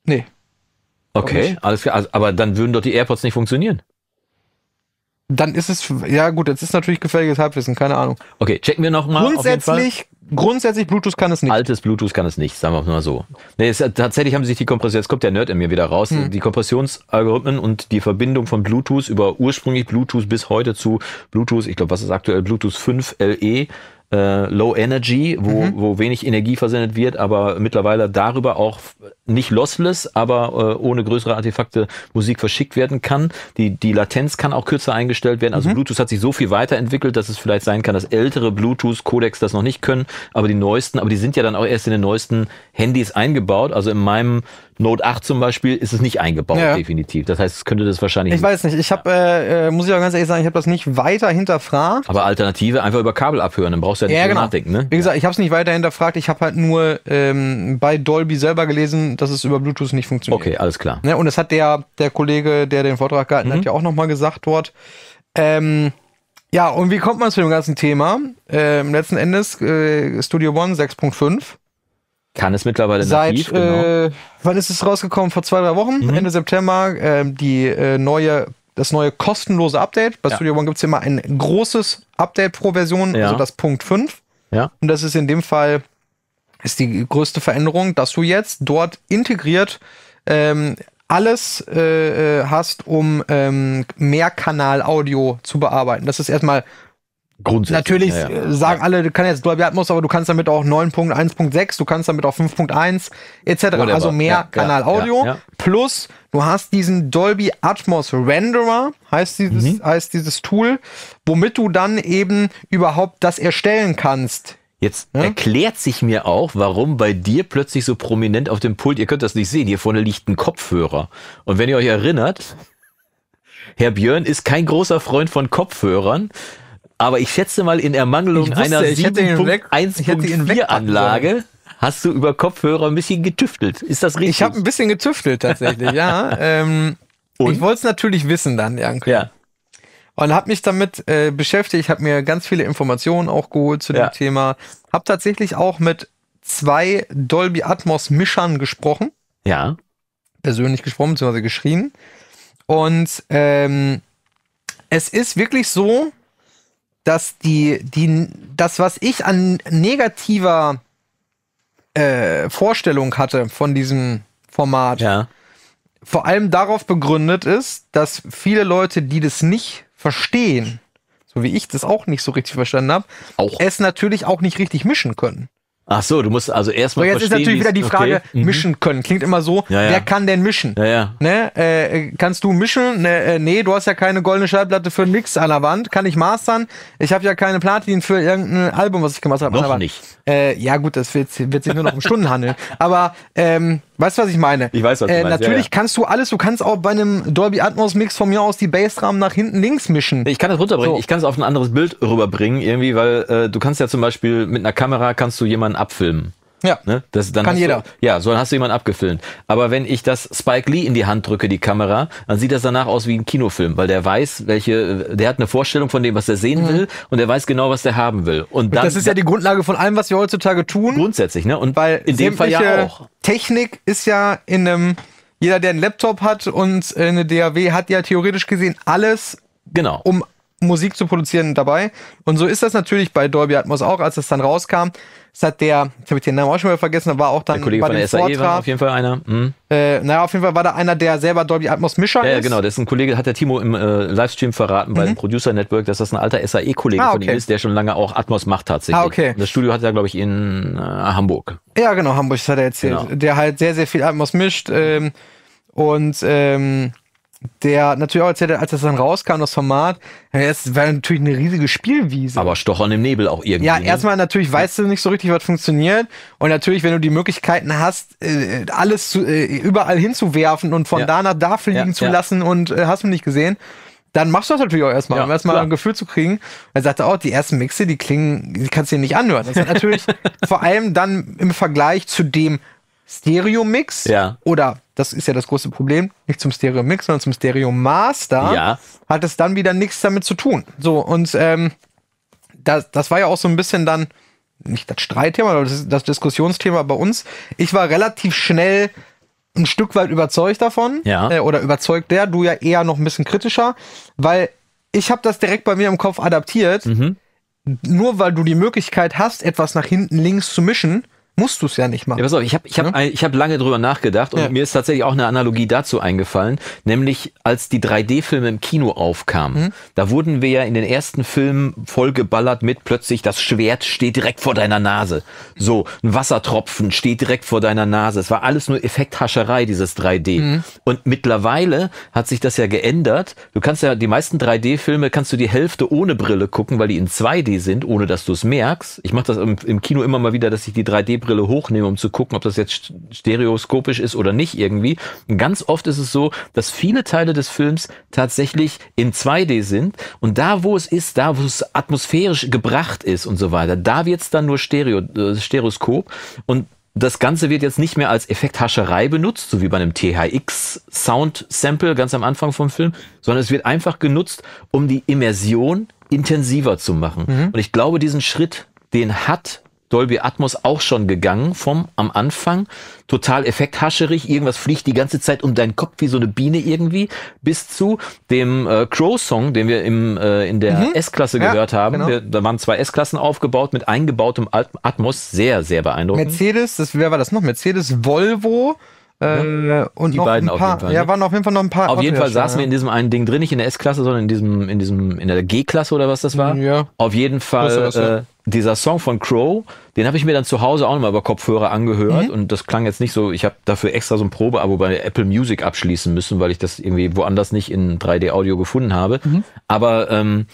[SPEAKER 2] Nee.
[SPEAKER 1] Okay, alles klar. Also, aber dann würden doch die AirPods nicht
[SPEAKER 2] funktionieren dann ist es, ja gut, jetzt ist natürlich gefährliches Halbwissen, keine Ahnung. Okay, checken wir nochmal. Grundsätzlich, grundsätzlich Bluetooth kann es nicht. Altes Bluetooth kann es nicht, sagen wir mal so.
[SPEAKER 1] Nee, es, tatsächlich haben sich die Kompression, jetzt kommt der Nerd in mir wieder raus, hm. die Kompressionsalgorithmen und die Verbindung von Bluetooth über ursprünglich Bluetooth bis heute zu Bluetooth, ich glaube, was ist aktuell Bluetooth 5 LE, äh, Low Energy, wo, mhm. wo wenig Energie versendet wird, aber mittlerweile darüber auch nicht lossless, aber äh, ohne größere Artefakte Musik verschickt werden kann. Die, die Latenz kann auch kürzer eingestellt werden. Also mhm. Bluetooth hat sich so viel weiterentwickelt, dass es vielleicht sein kann, dass ältere Bluetooth-Codecs das noch nicht können, aber die neuesten, aber die sind ja dann auch erst in den neuesten Handys eingebaut. Also in meinem Note 8 zum Beispiel ist es nicht eingebaut, ja. definitiv. Das heißt, es könnte das wahrscheinlich. Ich
[SPEAKER 2] weiß nicht. Ich habe, äh, äh, muss ich auch ganz ehrlich sagen, ich habe das nicht weiter hinterfragt. Aber Alternative einfach über Kabel abhören, dann brauchst du ja nicht ja, genau. nachdenken. Ne? Wie gesagt, ich habe es nicht weiter hinterfragt. Ich habe halt nur ähm, bei Dolby selber gelesen, dass es über Bluetooth nicht funktioniert. Okay, alles klar. Ja, ne, und das hat der der Kollege, der den Vortrag gehalten mhm. hat, ja auch nochmal gesagt dort. Ähm, ja, und wie kommt man zu dem ganzen Thema? Ähm, letzten Endes äh, Studio One 6.5. Kann es mittlerweile Seit, nativ, genau. Äh, wann ist es rausgekommen? Vor zwei, drei Wochen, mhm. Ende September, äh, die äh, neue, das neue kostenlose Update. Bei ja. Studio One gibt es immer ein großes Update pro Version, ja. also das Punkt 5. Ja. Und das ist in dem Fall, ist die größte Veränderung, dass du jetzt dort integriert ähm, alles äh, äh hast, um ähm, kanal audio zu bearbeiten. Das ist erstmal Grundsätzlich. Natürlich ja, ja. Äh, sagen alle, du kannst jetzt Dolby Atmos, aber du kannst damit auch 9.1.6, du kannst damit auch 5.1 etc. Whatever. Also mehr ja, Kanal Audio. Plus, du hast diesen Dolby Atmos Renderer, heißt dieses, mhm. heißt dieses Tool, womit du dann eben überhaupt das erstellen kannst. Jetzt hm? erklärt sich mir auch, warum bei dir plötzlich so prominent
[SPEAKER 1] auf dem Pult, ihr könnt das nicht sehen, hier vorne liegt ein Kopfhörer. Und wenn ihr euch erinnert, Herr Björn ist kein großer Freund von Kopfhörern. Aber ich schätze mal, in Ermangelung wusste, einer 7.1.4-Anlage hast du über Kopfhörer ein bisschen getüftelt.
[SPEAKER 2] Ist das richtig? Ich habe ein bisschen getüftelt tatsächlich, ja. Ähm, ich wollte es natürlich wissen dann irgendwie. Ja. Und habe mich damit äh, beschäftigt, habe mir ganz viele Informationen auch geholt zu dem ja. Thema. Habe tatsächlich auch mit zwei Dolby Atmos Mischern gesprochen. Ja. Persönlich gesprochen, beziehungsweise geschrien. Und ähm, es ist wirklich so, dass die, die, das, was ich an negativer äh, Vorstellung hatte von diesem Format, ja. vor allem darauf begründet ist, dass viele Leute, die das nicht verstehen, so wie ich das auch nicht so richtig verstanden habe, es natürlich auch nicht richtig mischen können.
[SPEAKER 1] Ach so, du musst also erstmal. Aber jetzt ist natürlich wieder die Frage, okay. Mhm.
[SPEAKER 2] mischen können. Klingt immer so, ja, ja. wer kann denn mischen? Ja, ne? äh, kannst du mischen? Ne, äh, nee, du hast ja keine goldene Schallplatte für einen Mix an der Wand. Kann ich mastern? Ich habe ja keine Platin für irgendein Album, was ich gemacht habe. Noch nicht. Äh, ja, gut, das wird, wird sich nur noch um Stunden handeln. Aber ähm, Weißt du, was ich meine? Ich weiß, was du äh, meinst. Natürlich ja, ja. kannst du alles, du kannst auch bei einem Dolby Atmos Mix von mir aus die Bassrahmen nach hinten links mischen. Ich kann
[SPEAKER 1] das runterbringen, so. ich kann es auf ein anderes Bild rüberbringen irgendwie, weil äh, du kannst ja zum Beispiel mit einer Kamera kannst du jemanden abfilmen. Ja. Ne? Das, dann Kann jeder. Du, ja, so dann hast du jemanden abgefilmt. Aber wenn ich das Spike Lee in die Hand drücke, die Kamera, dann sieht das danach aus wie ein Kinofilm, weil der weiß, welche, der hat eine Vorstellung von dem, was er sehen mhm. will und der weiß genau, was der haben will.
[SPEAKER 2] Und dann, das ist ja die Grundlage von allem, was wir heutzutage tun. Grundsätzlich, ne? Und weil in dem Fall ja auch. Technik ist ja in einem, jeder, der einen Laptop hat und eine DAW, hat ja theoretisch gesehen alles Genau. Um Musik zu produzieren dabei. Und so ist das natürlich bei Dolby Atmos auch, als es dann rauskam. Es hat der, jetzt habe ich den Namen auch schon mal vergessen, da war auch dann der Kollege bei von der SAE Vortrag, war auf jeden Fall einer. Mhm. Äh, naja, auf jeden Fall war da einer, der selber Dolby Atmos Mischer ja, ist. Ja, genau,
[SPEAKER 1] das ist ein Kollege, hat der Timo im äh, Livestream verraten mhm. bei dem Producer Network, dass das ein alter SAE-Kollege ah, okay. von ihm ist, der schon lange auch Atmos macht tatsächlich. Ah, okay. Das Studio hat er, glaube ich, in äh, Hamburg.
[SPEAKER 2] Ja, genau, Hamburg, das hat er erzählt. Genau. Der halt sehr, sehr viel Atmos mischt ähm, und ähm, der natürlich auch als, er, als das dann rauskam, das Format, es war natürlich eine riesige Spielwiese. Aber stochern im Nebel auch irgendwie. Ja, ne? erstmal natürlich weißt du nicht so richtig, was funktioniert. Und natürlich, wenn du die Möglichkeiten hast, äh, alles zu, äh, überall hinzuwerfen und von ja. da nach da fliegen ja, zu ja. lassen und äh, hast du nicht gesehen dann machst du das natürlich auch erstmal, ja, um erstmal ein Gefühl zu kriegen. Er sagte auch, oh, die ersten Mixe, die klingen, die kannst du dir nicht anhören. Das ist natürlich vor allem dann im Vergleich zu dem Stereo-Mix ja. oder das ist ja das große Problem, nicht zum Stereo Mix, sondern zum Stereo Master, ja. hat es dann wieder nichts damit zu tun. So, und ähm, das, das war ja auch so ein bisschen dann, nicht das Streitthema, aber das, das Diskussionsthema bei uns. Ich war relativ schnell ein Stück weit überzeugt davon ja. äh, oder überzeugt der, du ja eher noch ein bisschen kritischer, weil ich habe das direkt bei mir im Kopf adaptiert. Mhm. Nur weil du die Möglichkeit hast, etwas nach hinten links zu mischen, musst du es ja nicht machen. Ja,
[SPEAKER 1] pass auf, ich habe ich hab, ne? ich hab lange drüber nachgedacht und ja. mir ist tatsächlich auch eine Analogie dazu eingefallen, nämlich als die 3D-Filme im Kino aufkamen, mhm. da wurden wir ja in den ersten Filmen vollgeballert mit plötzlich das Schwert steht direkt vor deiner Nase. So, ein Wassertropfen steht direkt vor deiner Nase. Es war alles nur Effekthascherei, dieses 3D. Mhm. Und mittlerweile hat sich das ja geändert. Du kannst ja die meisten 3D-Filme, kannst du die Hälfte ohne Brille gucken, weil die in 2D sind, ohne dass du es merkst. Ich mache das im, im Kino immer mal wieder, dass ich die 3D Brille hochnehmen, um zu gucken, ob das jetzt stereoskopisch ist oder nicht irgendwie. Und ganz oft ist es so, dass viele Teile des Films tatsächlich in 2D sind und da, wo es ist, da, wo es atmosphärisch gebracht ist und so weiter, da wird es dann nur Stereo, äh, Stereoskop und das Ganze wird jetzt nicht mehr als Effekthascherei benutzt, so wie bei einem THX-Sound-Sample ganz am Anfang vom Film, sondern es wird einfach genutzt, um die Immersion intensiver zu machen. Mhm. Und ich glaube, diesen Schritt, den hat Dolby Atmos auch schon gegangen vom am Anfang. Total effekthascherig, irgendwas fliegt die ganze Zeit um deinen Kopf wie so eine Biene irgendwie, bis zu dem äh, Crow-Song, den wir im, äh, in der mhm. S-Klasse ja, gehört haben. Genau. Wir, da waren zwei S-Klassen aufgebaut mit eingebautem Atmos, sehr, sehr beeindruckend.
[SPEAKER 2] Mercedes, das, wer war das noch? Mercedes, Volvo,
[SPEAKER 1] ja, äh, und die noch beiden ein paar, auf jeden Fall. Ja, ne? waren
[SPEAKER 2] auf jeden Fall noch ein paar. Auf jeden Fall saßen wir in
[SPEAKER 1] diesem einen Ding drin, nicht in der S-Klasse, sondern in diesem, in diesem, in der G-Klasse oder was das mhm, war. Ja. Auf jeden Fall was, äh, dieser Song von Crow, den habe ich mir dann zu Hause auch nochmal über Kopfhörer angehört mhm. und das klang jetzt nicht so. Ich habe dafür extra so ein Probeabo bei Apple Music abschließen müssen, weil ich das irgendwie woanders nicht in 3D Audio gefunden habe. Mhm. Aber ähm,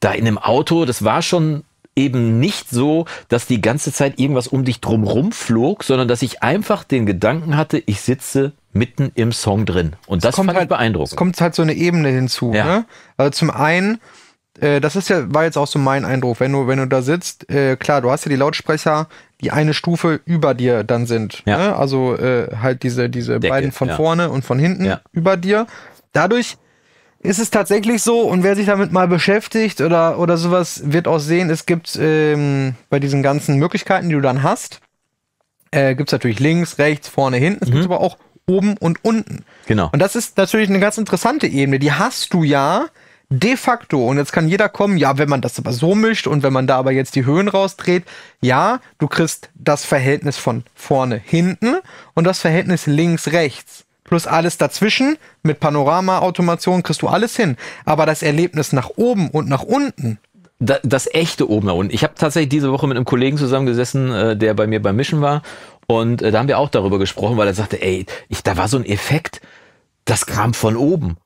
[SPEAKER 1] da in dem Auto, das war schon eben nicht so, dass die ganze Zeit irgendwas um dich drumrum flog, sondern dass ich einfach den Gedanken
[SPEAKER 2] hatte, ich sitze mitten im Song drin. Und das fand halt, ich beeindruckend. Es kommt halt so eine Ebene hinzu. Ja. Ne? Also zum einen, äh, das ist ja, war jetzt auch so mein Eindruck, wenn du, wenn du da sitzt, äh, klar, du hast ja die Lautsprecher, die eine Stufe über dir dann sind. Ja. Ne? Also äh, halt diese, diese Decke, beiden von ja. vorne und von hinten über dir. Dadurch ist es tatsächlich so und wer sich damit mal beschäftigt oder, oder sowas, wird auch sehen, es gibt ähm, bei diesen ganzen Möglichkeiten, die du dann hast, äh, gibt es natürlich links, rechts, vorne, hinten. Es mhm. gibt aber auch oben und unten. Genau. Und das ist natürlich eine ganz interessante Ebene. Die hast du ja de facto. Und jetzt kann jeder kommen, ja, wenn man das aber so mischt und wenn man da aber jetzt die Höhen rausdreht, ja, du kriegst das Verhältnis von vorne, hinten und das Verhältnis links, rechts plus alles dazwischen mit Panorama-Automation kriegst du alles hin. Aber das Erlebnis nach oben und nach unten. Das, das echte oben nach unten. Ich habe tatsächlich
[SPEAKER 1] diese Woche mit einem Kollegen zusammengesessen, äh, der bei mir beim Mischen war. Und äh, da haben wir auch darüber gesprochen, weil er sagte, ey, ich, da war so ein Effekt, das kam von oben.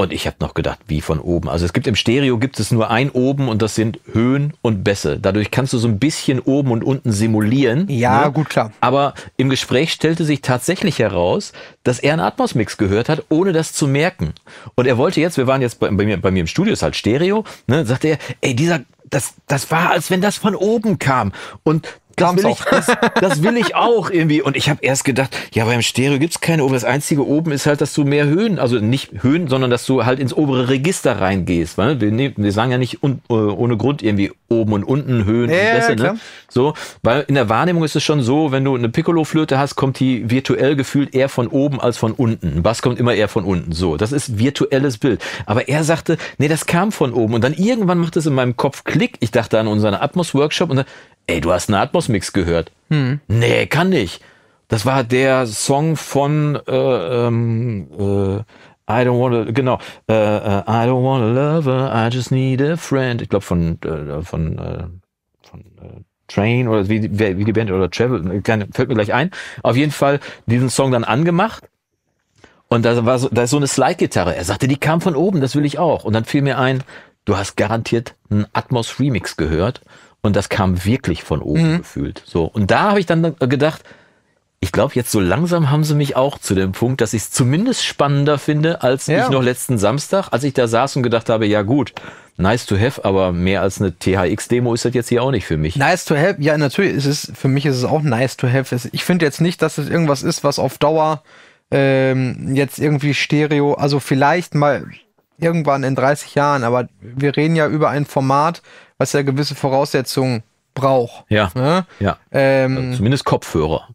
[SPEAKER 1] Und ich habe noch gedacht, wie von oben. Also es gibt im Stereo gibt es nur ein oben und das sind Höhen und Bässe. Dadurch kannst du so ein bisschen oben und unten simulieren. Ja, ne? gut klar. Aber im Gespräch stellte sich tatsächlich heraus, dass er einen Atmos-Mix gehört hat, ohne das zu merken. Und er wollte jetzt, wir waren jetzt bei, bei mir, bei mir im Studio, ist halt Stereo, ne, sagte er, ey, dieser das, das war, als wenn das von oben kam. Und das will, auch. Ich, das, das, will ich auch irgendwie. Und ich habe erst gedacht, ja, beim Stereo gibt's keine oben. Das einzige oben ist halt, dass du mehr Höhen, also nicht Höhen, sondern dass du halt ins obere Register reingehst. Weil wir, ne, wir sagen ja nicht un, äh, ohne Grund irgendwie oben und unten Höhen. Ja, und Bässe, ja, Ne? So, weil in der Wahrnehmung ist es schon so, wenn du eine Piccolo-Flöte hast, kommt die virtuell gefühlt eher von oben als von unten. Bass kommt immer eher von unten. So, das ist virtuelles Bild. Aber er sagte, nee, das kam von oben. Und dann irgendwann macht es in meinem Kopf Klick. Ich dachte an unseren Atmos-Workshop und dann, ey, du hast einen Atmos-Mix gehört. Hm. Nee, kann nicht. Das war der Song von äh, ähm, äh, I don't wanna, genau, äh, äh I don't wanna love her, I just need a friend. Ich glaube von, äh, von, äh, von äh, Train oder wie, wie die Band oder Travel, keine, fällt mir gleich ein. Auf jeden Fall diesen Song dann angemacht und da war so, da ist so eine Slide-Gitarre. Er sagte, die kam von oben, das will ich auch. Und dann fiel mir ein, du hast garantiert einen Atmos-Remix gehört. Und das kam wirklich von oben mhm. gefühlt. So. Und da habe ich dann äh, gedacht, ich glaube, jetzt so langsam haben sie mich auch zu dem Punkt, dass ich es zumindest spannender finde, als ja. ich noch letzten Samstag, als ich da saß und gedacht habe, ja gut, nice to have, aber mehr als eine THX-Demo ist das jetzt hier auch nicht für mich.
[SPEAKER 2] Nice to have, ja natürlich, es für mich ist es auch nice to have. Ich finde jetzt nicht, dass es irgendwas ist, was auf Dauer ähm, jetzt irgendwie Stereo, also vielleicht mal irgendwann in 30 Jahren, aber wir reden ja über ein Format, was ja gewisse Voraussetzungen braucht.
[SPEAKER 1] Ja. Ne? ja.
[SPEAKER 2] Ähm, also
[SPEAKER 1] Zumindest Kopfhörer.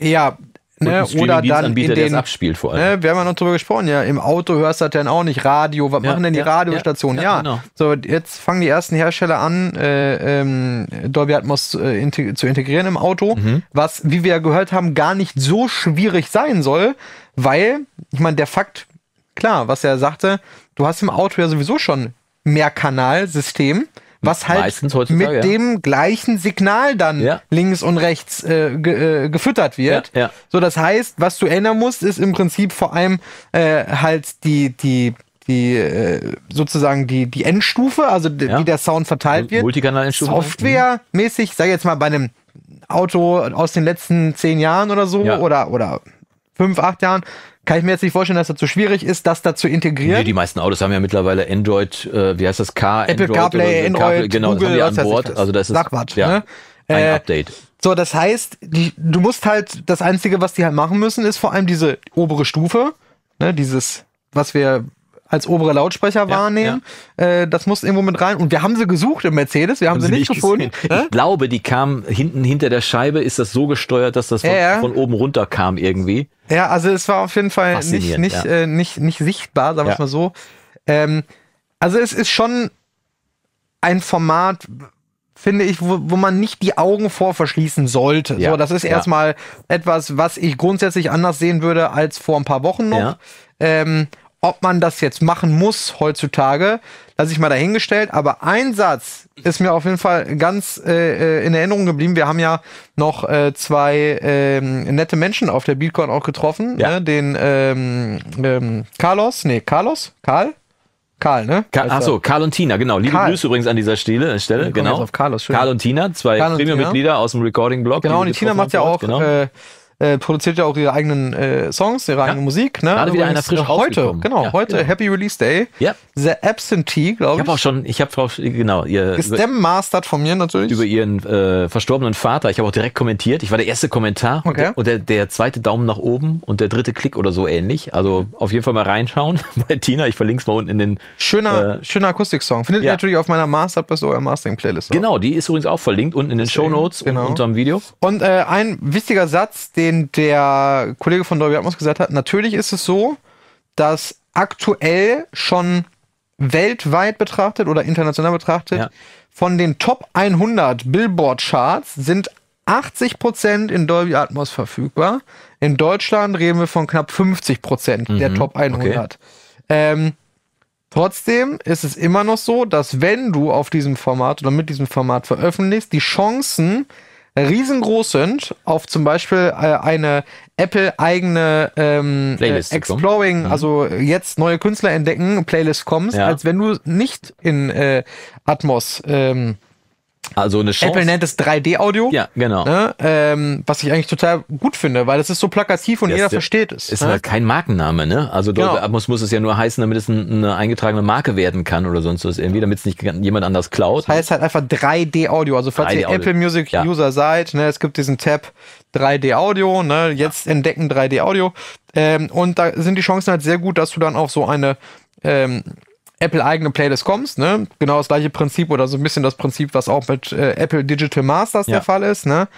[SPEAKER 2] Ja, Ne, oder dann in den abspielt vor allem. Ne, wir haben ja noch drüber gesprochen, ja, im Auto hörst du das dann auch nicht Radio. Was ja, machen denn die ja, Radiostationen? Ja, ja. Genau. so jetzt fangen die ersten Hersteller an, äh, ähm, Dolby Atmos äh, integ zu integrieren im Auto, mhm. was, wie wir ja gehört haben, gar nicht so schwierig sein soll, weil ich meine, der Fakt, klar, was er sagte, du hast im Auto ja sowieso schon Mehrkanalsystem, was halt mit ja. dem gleichen Signal dann ja. links und rechts äh, ge, äh, gefüttert wird. Ja, so, das heißt, was du ändern musst, ist im Prinzip vor allem äh, halt die, die, die äh, sozusagen die, die Endstufe, also die, wie der Sound verteilt wird. Multikanal-Endstufe. Ne? Softwaremäßig, sag jetzt mal bei einem Auto aus den letzten zehn Jahren oder so oder, oder fünf, acht Jahren, kann ich mir jetzt nicht vorstellen, dass das so schwierig ist, das da zu integrieren. Nee, die meisten Autos haben ja mittlerweile Android, äh, wie heißt das, K, Apple Android CarPlay, so, Android, Car genau, Google, das haben die an Bord. Also das ist ja, ne? ein äh, Update. So, das heißt, die, du musst halt, das Einzige, was die halt machen müssen, ist vor allem diese obere Stufe, ne, dieses, was wir als obere Lautsprecher ja, wahrnehmen. Ja. Äh, das muss irgendwo mit rein. Und wir haben sie gesucht im Mercedes, wir haben, haben sie, sie nicht gefunden. Gesehen.
[SPEAKER 1] Ich glaube, die kam hinten hinter der Scheibe, ist das so gesteuert, dass das von, ja, von oben runter kam irgendwie.
[SPEAKER 2] Ja, also es war auf jeden Fall nicht, nicht, äh, nicht, nicht sichtbar, sagen wir es mal so. Ähm, also es ist schon ein Format, finde ich, wo, wo man nicht die Augen vor verschließen sollte. Ja, so, das ist erstmal etwas, was ich grundsätzlich anders sehen würde als vor ein paar Wochen noch. Ja. Ähm, ob man das jetzt machen muss heutzutage, lasse ich mal dahingestellt. Aber ein Satz ist mir auf jeden Fall ganz äh, äh, in Erinnerung geblieben. Wir haben ja noch äh, zwei ähm, nette Menschen auf der Beatcon auch getroffen. Ja. Ne? Den ähm, ähm, Carlos, nee, Carlos, Karl, Karl, ne? Ka Achso,
[SPEAKER 1] Karl und Tina, genau. Liebe Karl. Grüße übrigens an dieser Stelle. Stelle genau. Carlos, Karl und Tina,
[SPEAKER 2] zwei Premium-Mitglieder aus dem Recording-Blog. Genau, und die Tina macht ja auch genau. äh, äh, produziert ja auch ihre eigenen äh, Songs, ihre ja. eigene Musik. Ne? Gerade wieder einer frisch äh, Heute, genau, ja, heute genau. Happy Release Day. Ja. The Absentee, glaube ich. Ich habe auch schon, ich habe Frau, genau, ihr. Gestemmastered von mir natürlich. Über
[SPEAKER 1] ihren äh, verstorbenen Vater. Ich habe auch direkt kommentiert. Ich war der erste Kommentar okay. und, der, der zweite Daumen nach oben und der dritte Klick oder so ähnlich. Also auf jeden Fall mal reinschauen bei Tina. Ich verlinke es mal unten in den.
[SPEAKER 2] Schöner, äh, schöner Akustik-Song. Findet ja. ihr natürlich auf meiner Mastered oder Mastering Playlist. Genau, die ist übrigens auch verlinkt unten in den Show Notes genau. unter dem Video. Und äh, ein wichtiger Satz, den den der Kollege von Dolby Atmos gesagt hat, natürlich ist es so, dass aktuell schon weltweit betrachtet oder international betrachtet, ja. von den Top 100 Billboard Charts sind 80 Prozent in Dolby Atmos verfügbar. In Deutschland reden wir von knapp 50 Prozent mhm, der Top 100. Okay. Ähm, trotzdem ist es immer noch so, dass wenn du auf diesem Format oder mit diesem Format veröffentlichst, die Chancen, riesengroß sind, auf zum Beispiel äh, eine Apple-eigene ähm, äh, Exploring, kommen. also jetzt neue Künstler entdecken, Playlist kommst, ja. als wenn du nicht in äh, Atmos ähm, also eine Chance. Apple nennt es 3D-Audio. Ja, genau. Ne? Ähm, was ich eigentlich total gut finde, weil das ist so plakativ und das jeder ist, versteht es. Ist ne? halt
[SPEAKER 1] kein Markenname, ne? Also genau. Atmos muss es ja nur heißen, damit es eine eingetragene
[SPEAKER 2] Marke werden kann oder sonst was irgendwie, damit es nicht jemand anders klaut. Das heißt halt einfach 3D-Audio. Also falls 3D ihr Apple Music ja. User seid, ne, es gibt diesen Tab 3D-Audio, ne? Jetzt ja. entdecken 3D-Audio. Ähm, und da sind die Chancen halt sehr gut, dass du dann auch so eine ähm, Apple-eigene Playlist kommst, ne? Genau das gleiche Prinzip oder so ein bisschen das Prinzip, was auch mit äh, Apple Digital Masters ja. der Fall ist, ne?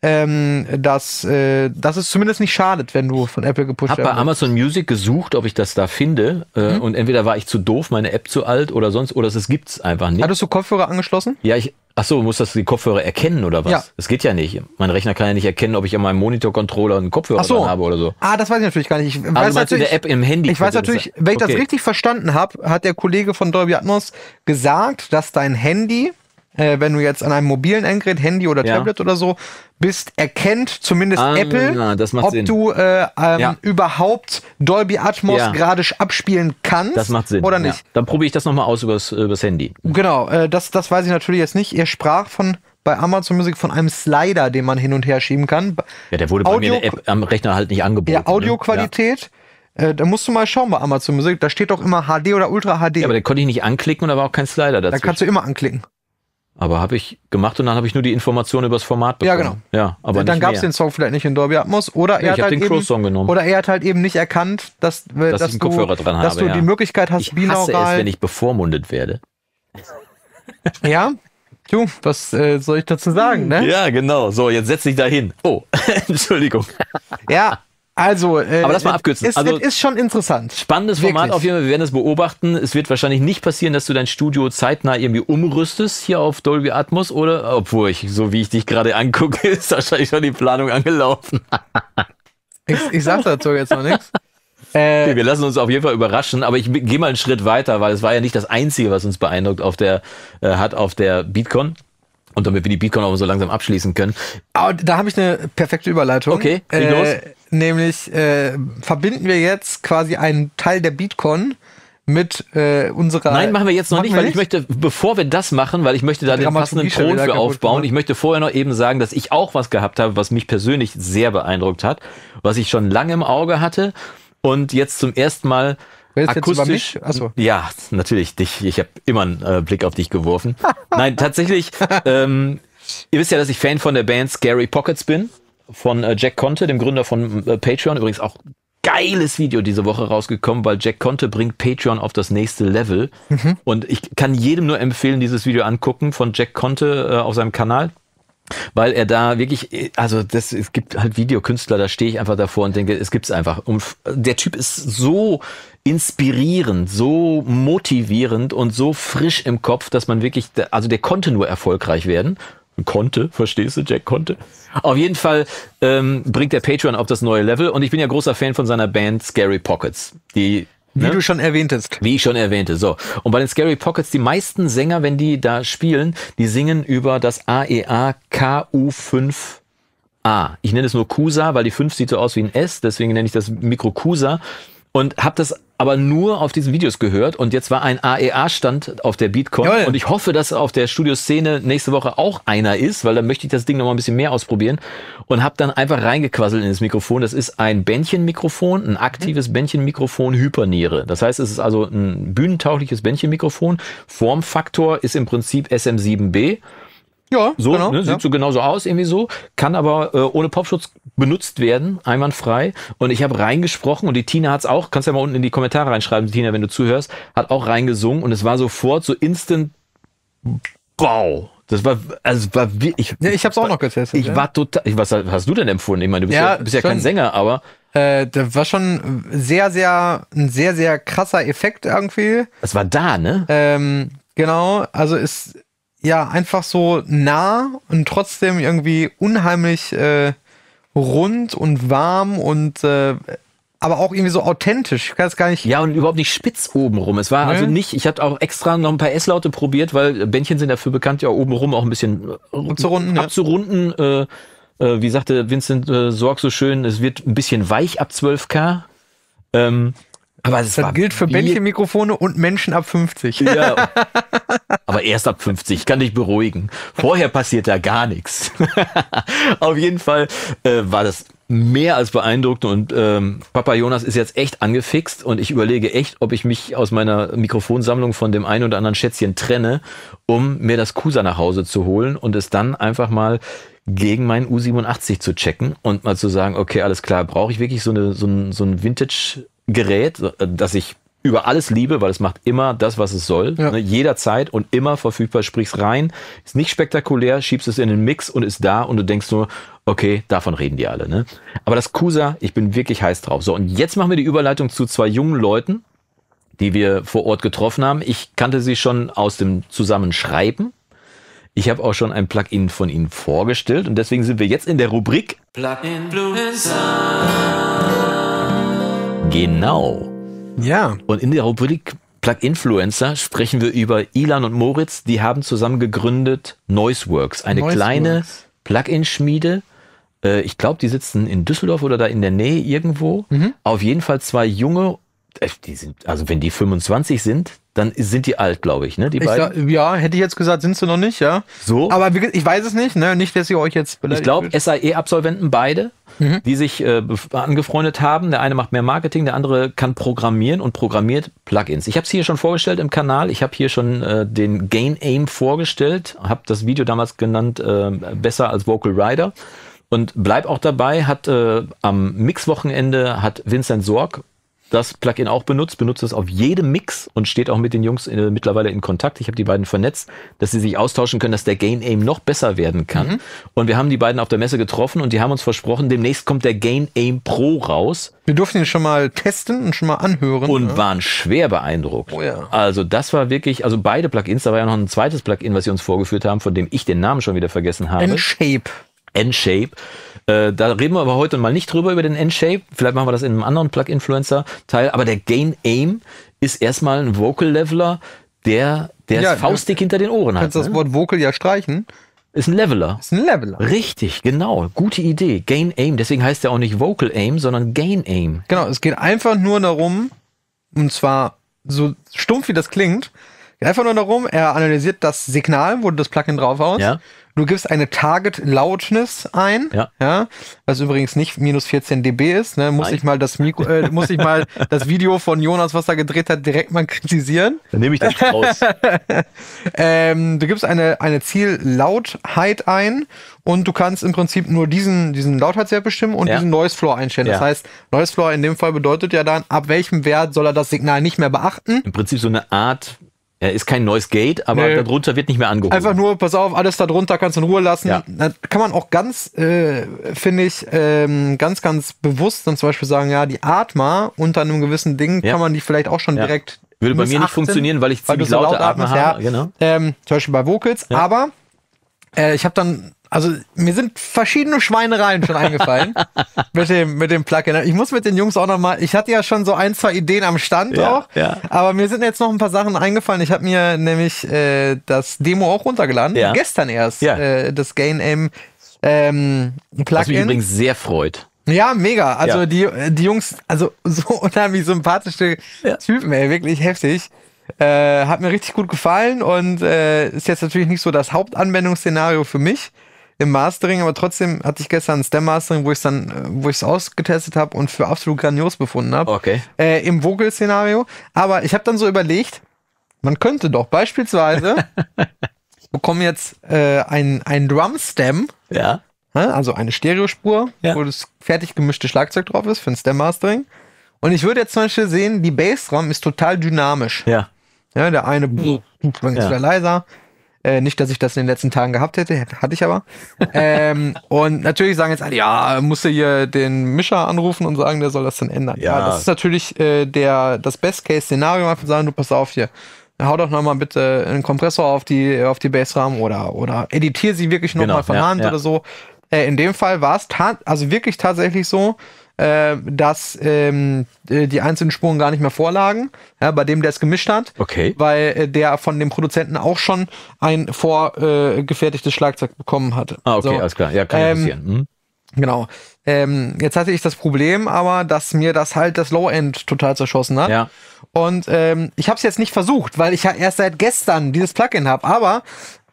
[SPEAKER 2] ähm, dass, äh, dass es zumindest nicht schadet, wenn du von Apple gepusht wirst. Ich habe bei
[SPEAKER 1] Amazon Music gesucht, ob ich das da finde. Äh, mhm. Und entweder war ich zu doof, meine App zu alt oder sonst, oder es gibt's einfach nicht. Hattest du Kopfhörer angeschlossen? Ja, ich, Achso, so, muss das die Kopfhörer erkennen oder was? Ja. Das geht ja nicht. Mein Rechner kann ja nicht erkennen, ob ich an meinem Monitor-Controller einen Kopfhörer so. habe oder so.
[SPEAKER 2] Ah, das weiß ich natürlich gar nicht. Ich ah, weiß natürlich, in der App im Handy. Ich weiß natürlich, wenn ich okay. das richtig verstanden habe, hat der Kollege von Dolby Atmos gesagt, dass dein Handy äh, wenn du jetzt an einem mobilen Endgerät, Handy oder ja. Tablet oder so bist, erkennt zumindest ah, Apple, na, ob Sinn. du äh, ähm, ja. überhaupt Dolby Atmos ja. gerade abspielen kannst. Das macht Sinn. Oder nicht?
[SPEAKER 1] Dann probiere ich das nochmal aus übers, übers Handy.
[SPEAKER 2] Genau, äh, das, das weiß ich natürlich jetzt nicht. Ihr sprach von bei Amazon Music von einem Slider, den man hin und her schieben kann. Ja, der wurde Audio bei mir App, am Rechner halt nicht angeboten. Ja, ne? Audioqualität. Ne? da musst du mal schauen bei Amazon Music. Da steht doch immer HD oder Ultra HD. Ja, aber den konnte ich nicht anklicken und da war auch kein Slider dazu. Da kannst du immer anklicken.
[SPEAKER 1] Aber habe ich gemacht und dann habe ich nur die Information über das Format bekommen. Ja, genau. Ja, aber dann gab es den
[SPEAKER 2] Song vielleicht nicht in Dolby Atmos oder er, nee, hat halt eben, oder er hat halt eben nicht erkannt, dass, äh, dass, dass du, dass habe, du ja. die Möglichkeit hast, ich binaural. Ich hasse es, wenn ich
[SPEAKER 1] bevormundet werde.
[SPEAKER 2] Ja, du, was äh, soll ich dazu sagen? Ne?
[SPEAKER 1] Ja, genau. So, jetzt setz dich da hin. Oh, Entschuldigung. Ja, also, äh, aber das mal abkürzen. Ist, also, ist
[SPEAKER 2] schon interessant.
[SPEAKER 1] Spannendes Format Wirklich. auf jeden Fall. Wir werden es beobachten. Es wird wahrscheinlich nicht passieren, dass du dein Studio zeitnah irgendwie umrüstest hier auf Dolby Atmos oder, obwohl ich, so wie ich dich gerade angucke, ist wahrscheinlich schon die Planung angelaufen.
[SPEAKER 2] ich, ich sag dazu jetzt noch nichts. okay, äh,
[SPEAKER 1] wir lassen uns auf jeden Fall überraschen, aber ich gehe mal einen Schritt weiter, weil es war ja nicht das Einzige, was uns beeindruckt auf der, äh, hat auf der BeatCon. Und damit wir die BeatCon auch so langsam abschließen können.
[SPEAKER 2] Oh, da habe ich eine perfekte Überleitung. Okay, äh, los nämlich äh, verbinden wir jetzt quasi einen Teil der Beatcon mit äh, unserer. Nein, machen wir jetzt noch nicht, weil nicht? ich
[SPEAKER 1] möchte, bevor wir das machen, weil ich möchte da den passenden Ton für aufbauen. Ich möchte vorher noch eben sagen, dass ich auch was gehabt habe, was mich persönlich sehr beeindruckt hat, was ich schon lange im Auge hatte und jetzt zum ersten Mal akustisch. Achso. Ja, natürlich dich. Ich habe immer einen äh, Blick auf dich geworfen. Nein, tatsächlich. ähm, ihr wisst ja, dass ich Fan von der Band Scary Pockets bin von äh, Jack Conte, dem Gründer von äh, Patreon. Übrigens auch geiles Video diese Woche rausgekommen, weil Jack Conte bringt Patreon auf das nächste Level. Mhm. Und ich kann jedem nur empfehlen, dieses Video angucken von Jack Conte äh, auf seinem Kanal. Weil er da wirklich, äh, also das, es gibt halt Videokünstler, da stehe ich einfach davor und denke, es gibt's einfach. Und der Typ ist so inspirierend, so motivierend und so frisch im Kopf, dass man wirklich, also der konnte nur erfolgreich werden konnte, verstehst du, Jack konnte. Auf jeden Fall ähm, bringt der Patreon auf das neue Level und ich bin ja großer Fan von seiner Band Scary Pockets, die wie ne? du schon erwähntest. Wie ich schon erwähnte, so. Und bei den Scary Pockets, die meisten Sänger, wenn die da spielen, die singen über das AEA KU5 A. Ich nenne es nur Kusa, weil die 5 sieht so aus wie ein S, deswegen nenne ich das Mikro Kusa und habe das aber nur auf diesen Videos gehört. Und jetzt war ein AEA-Stand auf der Beatcon. Jawohl. Und ich hoffe, dass auf der Studioszene nächste Woche auch einer ist, weil dann möchte ich das Ding nochmal ein bisschen mehr ausprobieren. Und habe dann einfach reingequasselt in das Mikrofon. Das ist ein Bändchenmikrofon, ein aktives mhm. Bändchenmikrofon Hyperniere. Das heißt, es ist also ein bühnentaugliches Bändchenmikrofon. Formfaktor ist im Prinzip SM7B. Ja, so, genau, ne, sieht ja. so genauso aus, irgendwie so. Kann aber äh, ohne Popschutz benutzt werden, einwandfrei. Und ich habe reingesprochen und die Tina hat's auch, kannst ja mal unten in die Kommentare reinschreiben, Tina, wenn du zuhörst, hat auch reingesungen und es war sofort so instant wow. Das war, also war ich, ja, ich hab's auch noch getestet. Ich ja. war total, ich, was hast du denn empfunden? Ich meine, du bist ja, ja, bist ja kein Sänger, aber.
[SPEAKER 2] Äh, das war schon sehr, sehr, ein sehr, sehr krasser Effekt irgendwie. Das war da, ne? Ähm, genau, also ist ja einfach so nah und trotzdem irgendwie unheimlich äh, rund und warm und äh, aber auch irgendwie so authentisch. Ich kann es gar nicht. Ja, und überhaupt nicht spitz oben rum. Es war nee. also nicht, ich
[SPEAKER 1] hatte auch extra noch ein paar S-Laute probiert, weil Bändchen sind dafür bekannt, ja oben rum auch ein bisschen äh, abzurunden. abzurunden äh, ja. äh, wie sagte Vincent äh, Sorg so schön, es wird ein bisschen weich ab
[SPEAKER 2] 12K.
[SPEAKER 1] Ähm, aber es das gilt
[SPEAKER 2] für Bändchenmikrofone und Menschen ab 50. Ja,
[SPEAKER 1] aber erst ab 50, kann dich beruhigen. Vorher passiert da gar nichts. Auf jeden Fall äh, war das mehr als beeindruckt und ähm, Papa Jonas ist jetzt echt angefixt und ich überlege echt, ob ich mich aus meiner Mikrofonsammlung von dem einen oder anderen Schätzchen trenne, um mir das Kusa nach Hause zu holen und es dann einfach mal gegen meinen U87 zu checken und mal zu sagen, okay, alles klar, brauche ich wirklich so, eine, so ein, so ein Vintage Gerät, das ich über alles liebe, weil es macht immer das, was es soll. Ja. Ne, jederzeit und immer verfügbar. Sprich's rein, ist nicht spektakulär, schiebst es in den Mix und ist da und du denkst nur, okay, davon reden die alle. Ne? Aber das Kusa, ich bin wirklich heiß drauf. So, und jetzt machen wir die Überleitung zu zwei jungen Leuten, die wir vor Ort getroffen haben. Ich kannte sie schon aus dem Zusammenschreiben. Ich habe auch schon ein Plugin von ihnen vorgestellt und deswegen sind wir jetzt in der Rubrik Plugin Blue Sun. Genau. Ja. Und in der Rubrik Plug-Influencer sprechen wir über Ilan und Moritz. Die haben zusammen gegründet Noiseworks, eine Noiseworks. kleine Plug-in-Schmiede. Äh, ich glaube, die sitzen in Düsseldorf oder da in der Nähe irgendwo. Mhm. Auf jeden Fall zwei junge, äh, die sind, also wenn die 25 sind, dann sind die alt, glaube ich, ne? Die ich beiden.
[SPEAKER 2] ja, hätte ich jetzt gesagt, sind sie noch nicht, ja. So. Aber ich weiß es nicht, ne? Nicht, dass ihr euch jetzt beleidigt. Ich glaube, SAE-Absolventen beide, mhm. die sich äh, angefreundet
[SPEAKER 1] haben. Der eine macht mehr Marketing, der andere kann programmieren und programmiert Plugins. Ich habe es hier schon vorgestellt im Kanal. Ich habe hier schon äh, den Gain Aim vorgestellt, habe das Video damals genannt, äh, besser als Vocal Rider. Und bleib auch dabei, hat äh, am Mixwochenende hat Vincent Sorg das Plugin auch benutzt, benutzt es auf jedem Mix und steht auch mit den Jungs in, äh, mittlerweile in Kontakt. Ich habe die beiden vernetzt, dass sie sich austauschen können, dass der Gain Aim noch besser werden kann. Mhm. Und wir haben die beiden auf der Messe getroffen und die haben uns versprochen, demnächst kommt der Gain Aim Pro raus. Wir durften ihn schon mal testen und schon mal anhören. Und ja. waren schwer beeindruckt. Oh ja. Also das war wirklich, also beide Plugins, da war ja noch ein zweites Plugin, was sie uns vorgeführt haben, von dem ich den Namen schon wieder vergessen habe. N-Shape. N-Shape. Äh, da reden wir aber heute mal nicht drüber über den N-Shape. Vielleicht machen wir das in einem anderen Plug-Influencer-Teil. Aber der Gain Aim ist erstmal ein Vocal Leveler, der der ja, faustig hinter den Ohren hat. Du kannst ne? das Wort Vocal ja streichen. Ist ein Leveler. Ist ein Leveler. Richtig, genau. Gute Idee. Gain Aim. Deswegen heißt der auch nicht Vocal Aim, sondern Gain
[SPEAKER 2] Aim. Genau, es geht einfach nur darum, und zwar so stumpf wie das klingt, einfach nur darum, er analysiert das Signal, wo du das Plugin draufhaust. Ja. Du gibst eine Target Loudness ein, ja. ja was übrigens nicht minus 14 dB ist. Ne? Muss ich mal das Mikro, äh, muss ich mal das Video von Jonas, was er gedreht hat, direkt mal kritisieren. Dann nehme ich das raus. ähm, du gibst eine eine Ziel Lautheit ein und du kannst im Prinzip nur diesen diesen Lautheitswert bestimmen und ja. diesen Noise Floor einstellen. Ja. Das heißt, Noise Floor in dem Fall bedeutet ja dann, ab welchem Wert soll er das Signal nicht mehr beachten?
[SPEAKER 1] Im Prinzip so eine Art ja, ist kein neues Gate, aber nee. darunter wird nicht mehr angehoben. Einfach
[SPEAKER 2] nur, pass auf, alles darunter kannst du in Ruhe lassen. Ja. Da kann man auch ganz, äh, finde ich, ähm, ganz, ganz bewusst dann zum Beispiel sagen, ja, die Atma unter einem gewissen Ding ja. kann man die vielleicht auch schon ja. direkt. Würde bei mir nicht funktionieren, weil ich ziemlich weil so laute laut Atme habe. Genau. Ähm, zum Beispiel bei Vocals, aber äh, ich habe dann also mir sind verschiedene Schweinereien schon eingefallen mit dem mit dem Plugin. Ich muss mit den Jungs auch nochmal. Ich hatte ja schon so ein zwei Ideen am Stand ja, auch, ja. aber mir sind jetzt noch ein paar Sachen eingefallen. Ich habe mir nämlich äh, das Demo auch runtergeladen ja. gestern erst. Äh, das Gain M ähm, Plugin. Was mich übrigens sehr freut. Ja, mega. Also die äh, die Jungs, also so unheimlich sympathische Typen, ey, wirklich heftig. Äh, hat mir richtig gut gefallen und äh, ist jetzt natürlich nicht so das Hauptanwendungsszenario für mich im Mastering, aber trotzdem hatte ich gestern ein Stem-Mastering, wo ich es dann, äh, wo ich es ausgetestet habe und für absolut grandios befunden habe. Okay. Äh, Im vogel szenario Aber ich habe dann so überlegt, man könnte doch beispielsweise bekommen jetzt äh, ein, ein Drum-Stem. Ja. Also eine Stereospur, ja. wo das fertig gemischte Schlagzeug drauf ist für ein Stem-Mastering. Und ich würde jetzt zum Beispiel sehen, die Bassdrum ist total dynamisch. Ja. Ja, der eine, dann ist wieder leiser äh, nicht, dass ich das in den letzten Tagen gehabt hätte, hatte ich aber. ähm, und natürlich sagen jetzt alle, ja, musst du hier den Mischer anrufen und sagen, der soll das dann ändern. Ja, ja das ist natürlich äh, der, das Best-Case-Szenario, einfach sagen, du pass auf hier. Hau doch nochmal bitte einen Kompressor auf die, auf die Bassrahmen oder, oder editier sie wirklich nochmal genau, von ja, Hand ja. oder so. Äh, in dem Fall war es also wirklich tatsächlich so, äh, dass ähm, äh, die einzelnen Spuren gar nicht mehr vorlagen, ja, bei dem der es gemischt hat, okay. weil äh, der von dem Produzenten auch schon ein vorgefertigtes Schlagzeug bekommen hatte. Ah, okay, so. alles klar. Ja, kann ähm, passieren. Hm. Genau. Ähm, jetzt hatte ich das Problem, aber dass mir das halt das Low-End total zerschossen hat. Ja. Und ähm, ich habe es jetzt nicht versucht, weil ich ja erst seit gestern dieses Plugin habe. Aber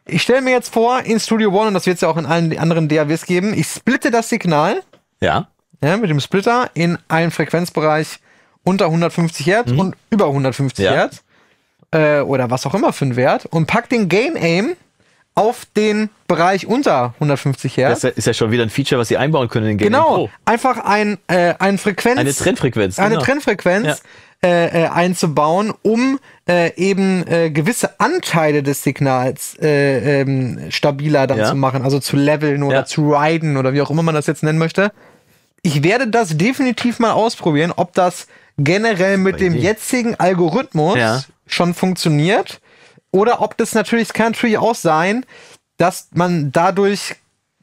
[SPEAKER 2] ich stelle mir jetzt vor, in Studio One, und das wird es ja auch in allen anderen DAWs geben, ich splitte das Signal. Ja ja, mit dem Splitter in einen Frequenzbereich unter 150 Hertz mhm. und über 150 ja. Hertz äh, oder was auch immer für einen Wert und packt den Gain Aim auf den Bereich unter 150 Hertz.
[SPEAKER 1] Das ist ja schon wieder ein Feature, was sie einbauen können in den Gain Genau,
[SPEAKER 2] Pro. einfach ein, äh, ein Frequenz, eine Trendfrequenz, eine genau. Trennfrequenz ja. Äh, äh, einzubauen, um äh, eben äh, gewisse Anteile des Signals äh, ähm, stabiler dann ja. zu machen, also zu leveln oder ja. zu riden oder wie auch immer man das jetzt nennen möchte ich werde das definitiv mal ausprobieren, ob das generell mit dem jetzigen Algorithmus ja. schon funktioniert oder ob das natürlich, es kann natürlich auch sein, dass man dadurch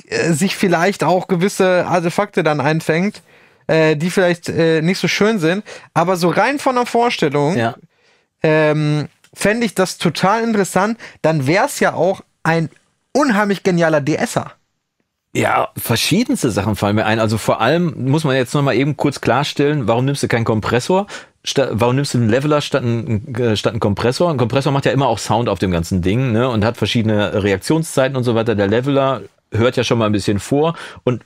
[SPEAKER 2] äh, sich vielleicht auch gewisse Artefakte dann einfängt, äh, die vielleicht äh, nicht so schön sind. Aber so rein von der Vorstellung ja. ähm, fände ich das total interessant. Dann wäre es ja auch ein unheimlich genialer DSer.
[SPEAKER 1] Ja, verschiedenste Sachen fallen mir ein. Also vor allem muss man jetzt nochmal eben kurz klarstellen, warum nimmst du keinen Kompressor? Statt, warum nimmst du einen Leveler statt einen, äh, statt einen Kompressor? Ein Kompressor macht ja immer auch Sound auf dem ganzen Ding ne? und hat verschiedene Reaktionszeiten und so weiter. Der Leveler hört ja schon mal ein bisschen vor und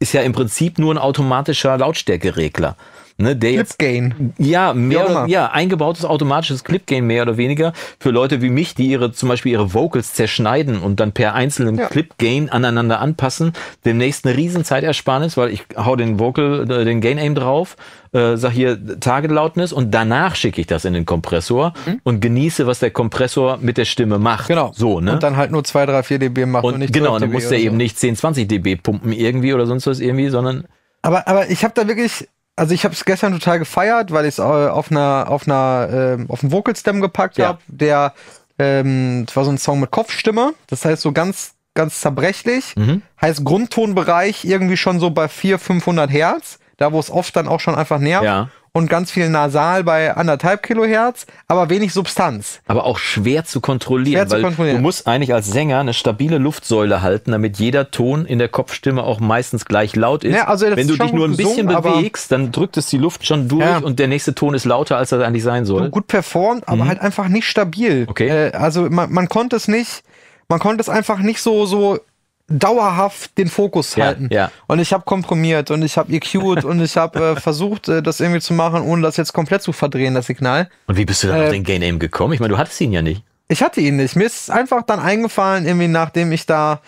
[SPEAKER 1] ist ja im Prinzip nur ein automatischer Lautstärkeregler ne, der jetzt Clip-Gain. ja mehr oder, ja eingebautes automatisches Clip-Gain mehr oder weniger für Leute wie mich, die ihre zum Beispiel ihre Vocals zerschneiden und dann per einzelnen ja. Clip-Gain aneinander anpassen, demnächst eine riesen Zeitersparnis, weil ich hau den Vocal, äh, den Gain-Aim drauf, äh, sag hier Target Loudness und danach schicke ich das in den Kompressor mhm. und genieße, was der Kompressor mit der Stimme macht. Genau. So, ne? Und
[SPEAKER 2] dann halt nur 2, 3, 4 dB macht und, und nicht Genau, dann muss der so. eben
[SPEAKER 1] nicht 10, 20 dB pumpen irgendwie oder sonst was irgendwie, sondern
[SPEAKER 2] aber, aber ich habe da wirklich also ich habe es gestern total gefeiert, weil ich es auf einer auf einer äh, auf einen ähm, Vocal Stem gepackt ja. habe, der ähm, das war so ein Song mit Kopfstimme, das heißt so ganz ganz zerbrechlich, mhm. heißt Grundtonbereich irgendwie schon so bei 400, 500 Hertz, da wo es oft dann auch schon einfach nervt ja und ganz viel nasal bei anderthalb Kilohertz, aber wenig Substanz. Aber
[SPEAKER 1] auch schwer zu kontrollieren, schwer weil zu kontrollieren. du musst eigentlich als Sänger eine stabile Luftsäule halten, damit jeder Ton in der Kopfstimme auch meistens gleich laut ist. Ja, also Wenn du dich nur ein bisschen gesungen, bewegst, dann drückt es die Luft schon durch ja. und der nächste Ton ist lauter, als er eigentlich sein soll.
[SPEAKER 2] Gut performt, aber mhm. halt einfach nicht stabil. Okay. Äh, also man, man konnte es nicht, man konnte es einfach nicht so, so dauerhaft den Fokus halten. Ja. Und ich habe komprimiert und ich habe EQ'd und ich habe äh, versucht, äh, das irgendwie zu machen, ohne das jetzt komplett zu verdrehen, das Signal. Und wie bist du dann äh, auf den Gain Aim gekommen? Ich meine, du hattest ihn ja nicht. Ich hatte ihn nicht. Mir ist einfach dann eingefallen, irgendwie nachdem ich da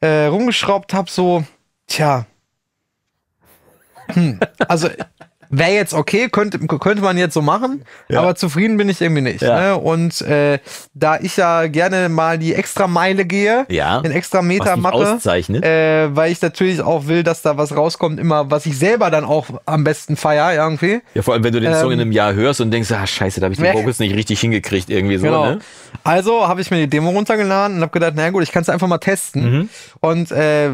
[SPEAKER 2] äh, rumgeschraubt habe, so, tja. Hm. Also wäre jetzt okay, könnte, könnte man jetzt so machen, ja. aber zufrieden bin ich irgendwie nicht. Ja. Ne? Und äh, da ich ja gerne mal die extra Meile gehe, ja. den extra Meter mache, äh, weil ich natürlich auch will, dass da was rauskommt, immer, was ich selber dann auch am besten feier irgendwie.
[SPEAKER 1] Ja, vor allem, wenn du den ähm, Song in ähm, einem Jahr hörst und denkst, ah, scheiße, da habe ich den Vocals nicht richtig hingekriegt, irgendwie so. Genau. Ne?
[SPEAKER 2] Also habe ich mir die Demo runtergeladen und habe gedacht, na gut, ich kann es einfach mal testen. Mhm. Und äh,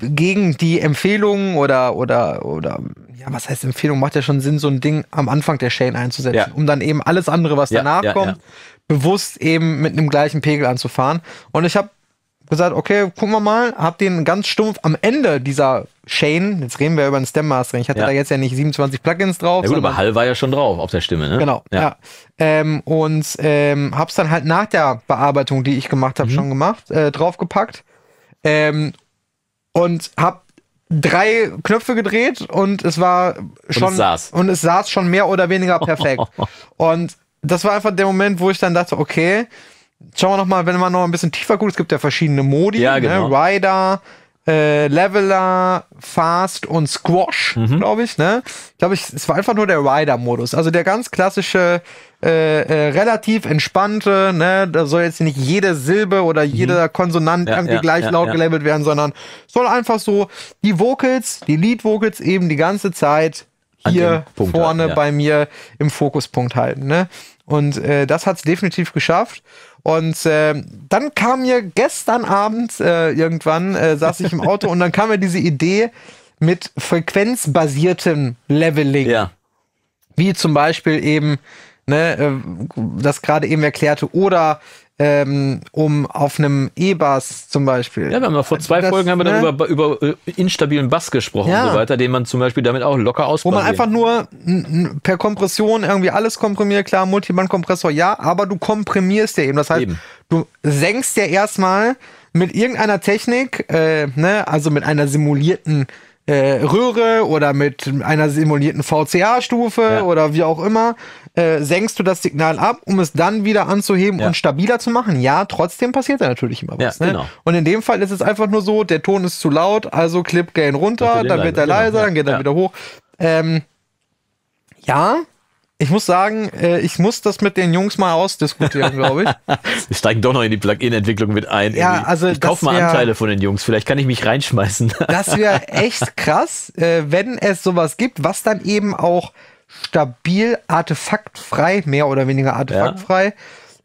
[SPEAKER 2] gegen die Empfehlungen oder, oder, oder ja, was heißt Empfehlung? Macht ja schon Sinn, so ein Ding am Anfang der Chain einzusetzen, ja. um dann eben alles andere, was ja, danach kommt, bewusst eben mit einem gleichen Pegel anzufahren. Und ich habe gesagt, okay, gucken wir mal, hab den ganz stumpf am Ende dieser Chain, jetzt reden wir über den Stem Mastering, ich hatte ja. da jetzt ja nicht 27 Plugins drauf. Ja gut, aber
[SPEAKER 1] Hall war ja schon drauf auf der Stimme, ne? Genau, ja.
[SPEAKER 2] ja. Ähm, und ähm, hab's dann halt nach der Bearbeitung, die ich gemacht habe, mhm. schon gemacht, äh, draufgepackt. Ähm, und hab drei Knöpfe gedreht und es war schon und es saß, und es saß schon mehr oder weniger perfekt. und das war einfach der Moment, wo ich dann dachte, okay, schauen wir noch mal, wenn man noch ein bisschen tiefer guckt, es gibt ja verschiedene Modi, ja, ne? genau. ne? Rider, äh, Leveler, Fast und Squash, mhm. glaube ich. Ne? Ich glaube, es war einfach nur der Rider-Modus. Also der ganz klassische, äh, äh, relativ entspannte, ne? da soll jetzt nicht jede Silbe oder mhm. jeder Konsonant ja, irgendwie ja, gleich ja, laut gelabelt werden, sondern soll einfach so die Vocals, die Lead-Vocals eben die ganze Zeit hier vorne halten, bei mir im Fokuspunkt halten. Ne? Und äh, das hat es definitiv geschafft. Und äh, dann kam mir gestern Abend äh, irgendwann, äh, saß ich im Auto und dann kam mir diese Idee mit frequenzbasiertem Leveling. Ja. Wie zum Beispiel eben ne, äh, das gerade eben erklärte oder ähm, um auf einem E-Bass zum Beispiel. Ja, wir haben ja vor zwei das, Folgen haben wir ne?
[SPEAKER 1] darüber über, über äh, instabilen Bass gesprochen ja. und so weiter, den man zum Beispiel damit auch locker ausbaut. Wo man einfach
[SPEAKER 2] nur per Kompression irgendwie alles komprimiert, klar, Multiband-Kompressor, ja, aber du komprimierst ja eben. Das heißt, eben. du senkst ja erstmal mit irgendeiner Technik, äh, ne, also mit einer simulierten äh, äh, Röhre oder mit einer simulierten VCA-Stufe ja. oder wie auch immer, äh, senkst du das Signal ab, um es dann wieder anzuheben ja. und stabiler zu machen. Ja, trotzdem passiert da natürlich immer was. Ja, ne? genau. ne? Und in dem Fall ist es einfach nur so, der Ton ist zu laut, also Clip Gain runter, dann wird er genau, leiser, genau. dann geht er wieder hoch. Ähm, ja, ich muss sagen, äh, ich muss das mit den Jungs mal ausdiskutieren, glaube ich.
[SPEAKER 1] Wir steigen doch noch in die Plugin-Entwicklung mit ein. Ja, also ich kaufe mal Anteile von den Jungs. Vielleicht kann ich mich reinschmeißen. Das wäre
[SPEAKER 2] echt krass, äh, wenn es sowas gibt, was dann eben auch stabil, artefaktfrei, mehr oder weniger artefaktfrei. Ja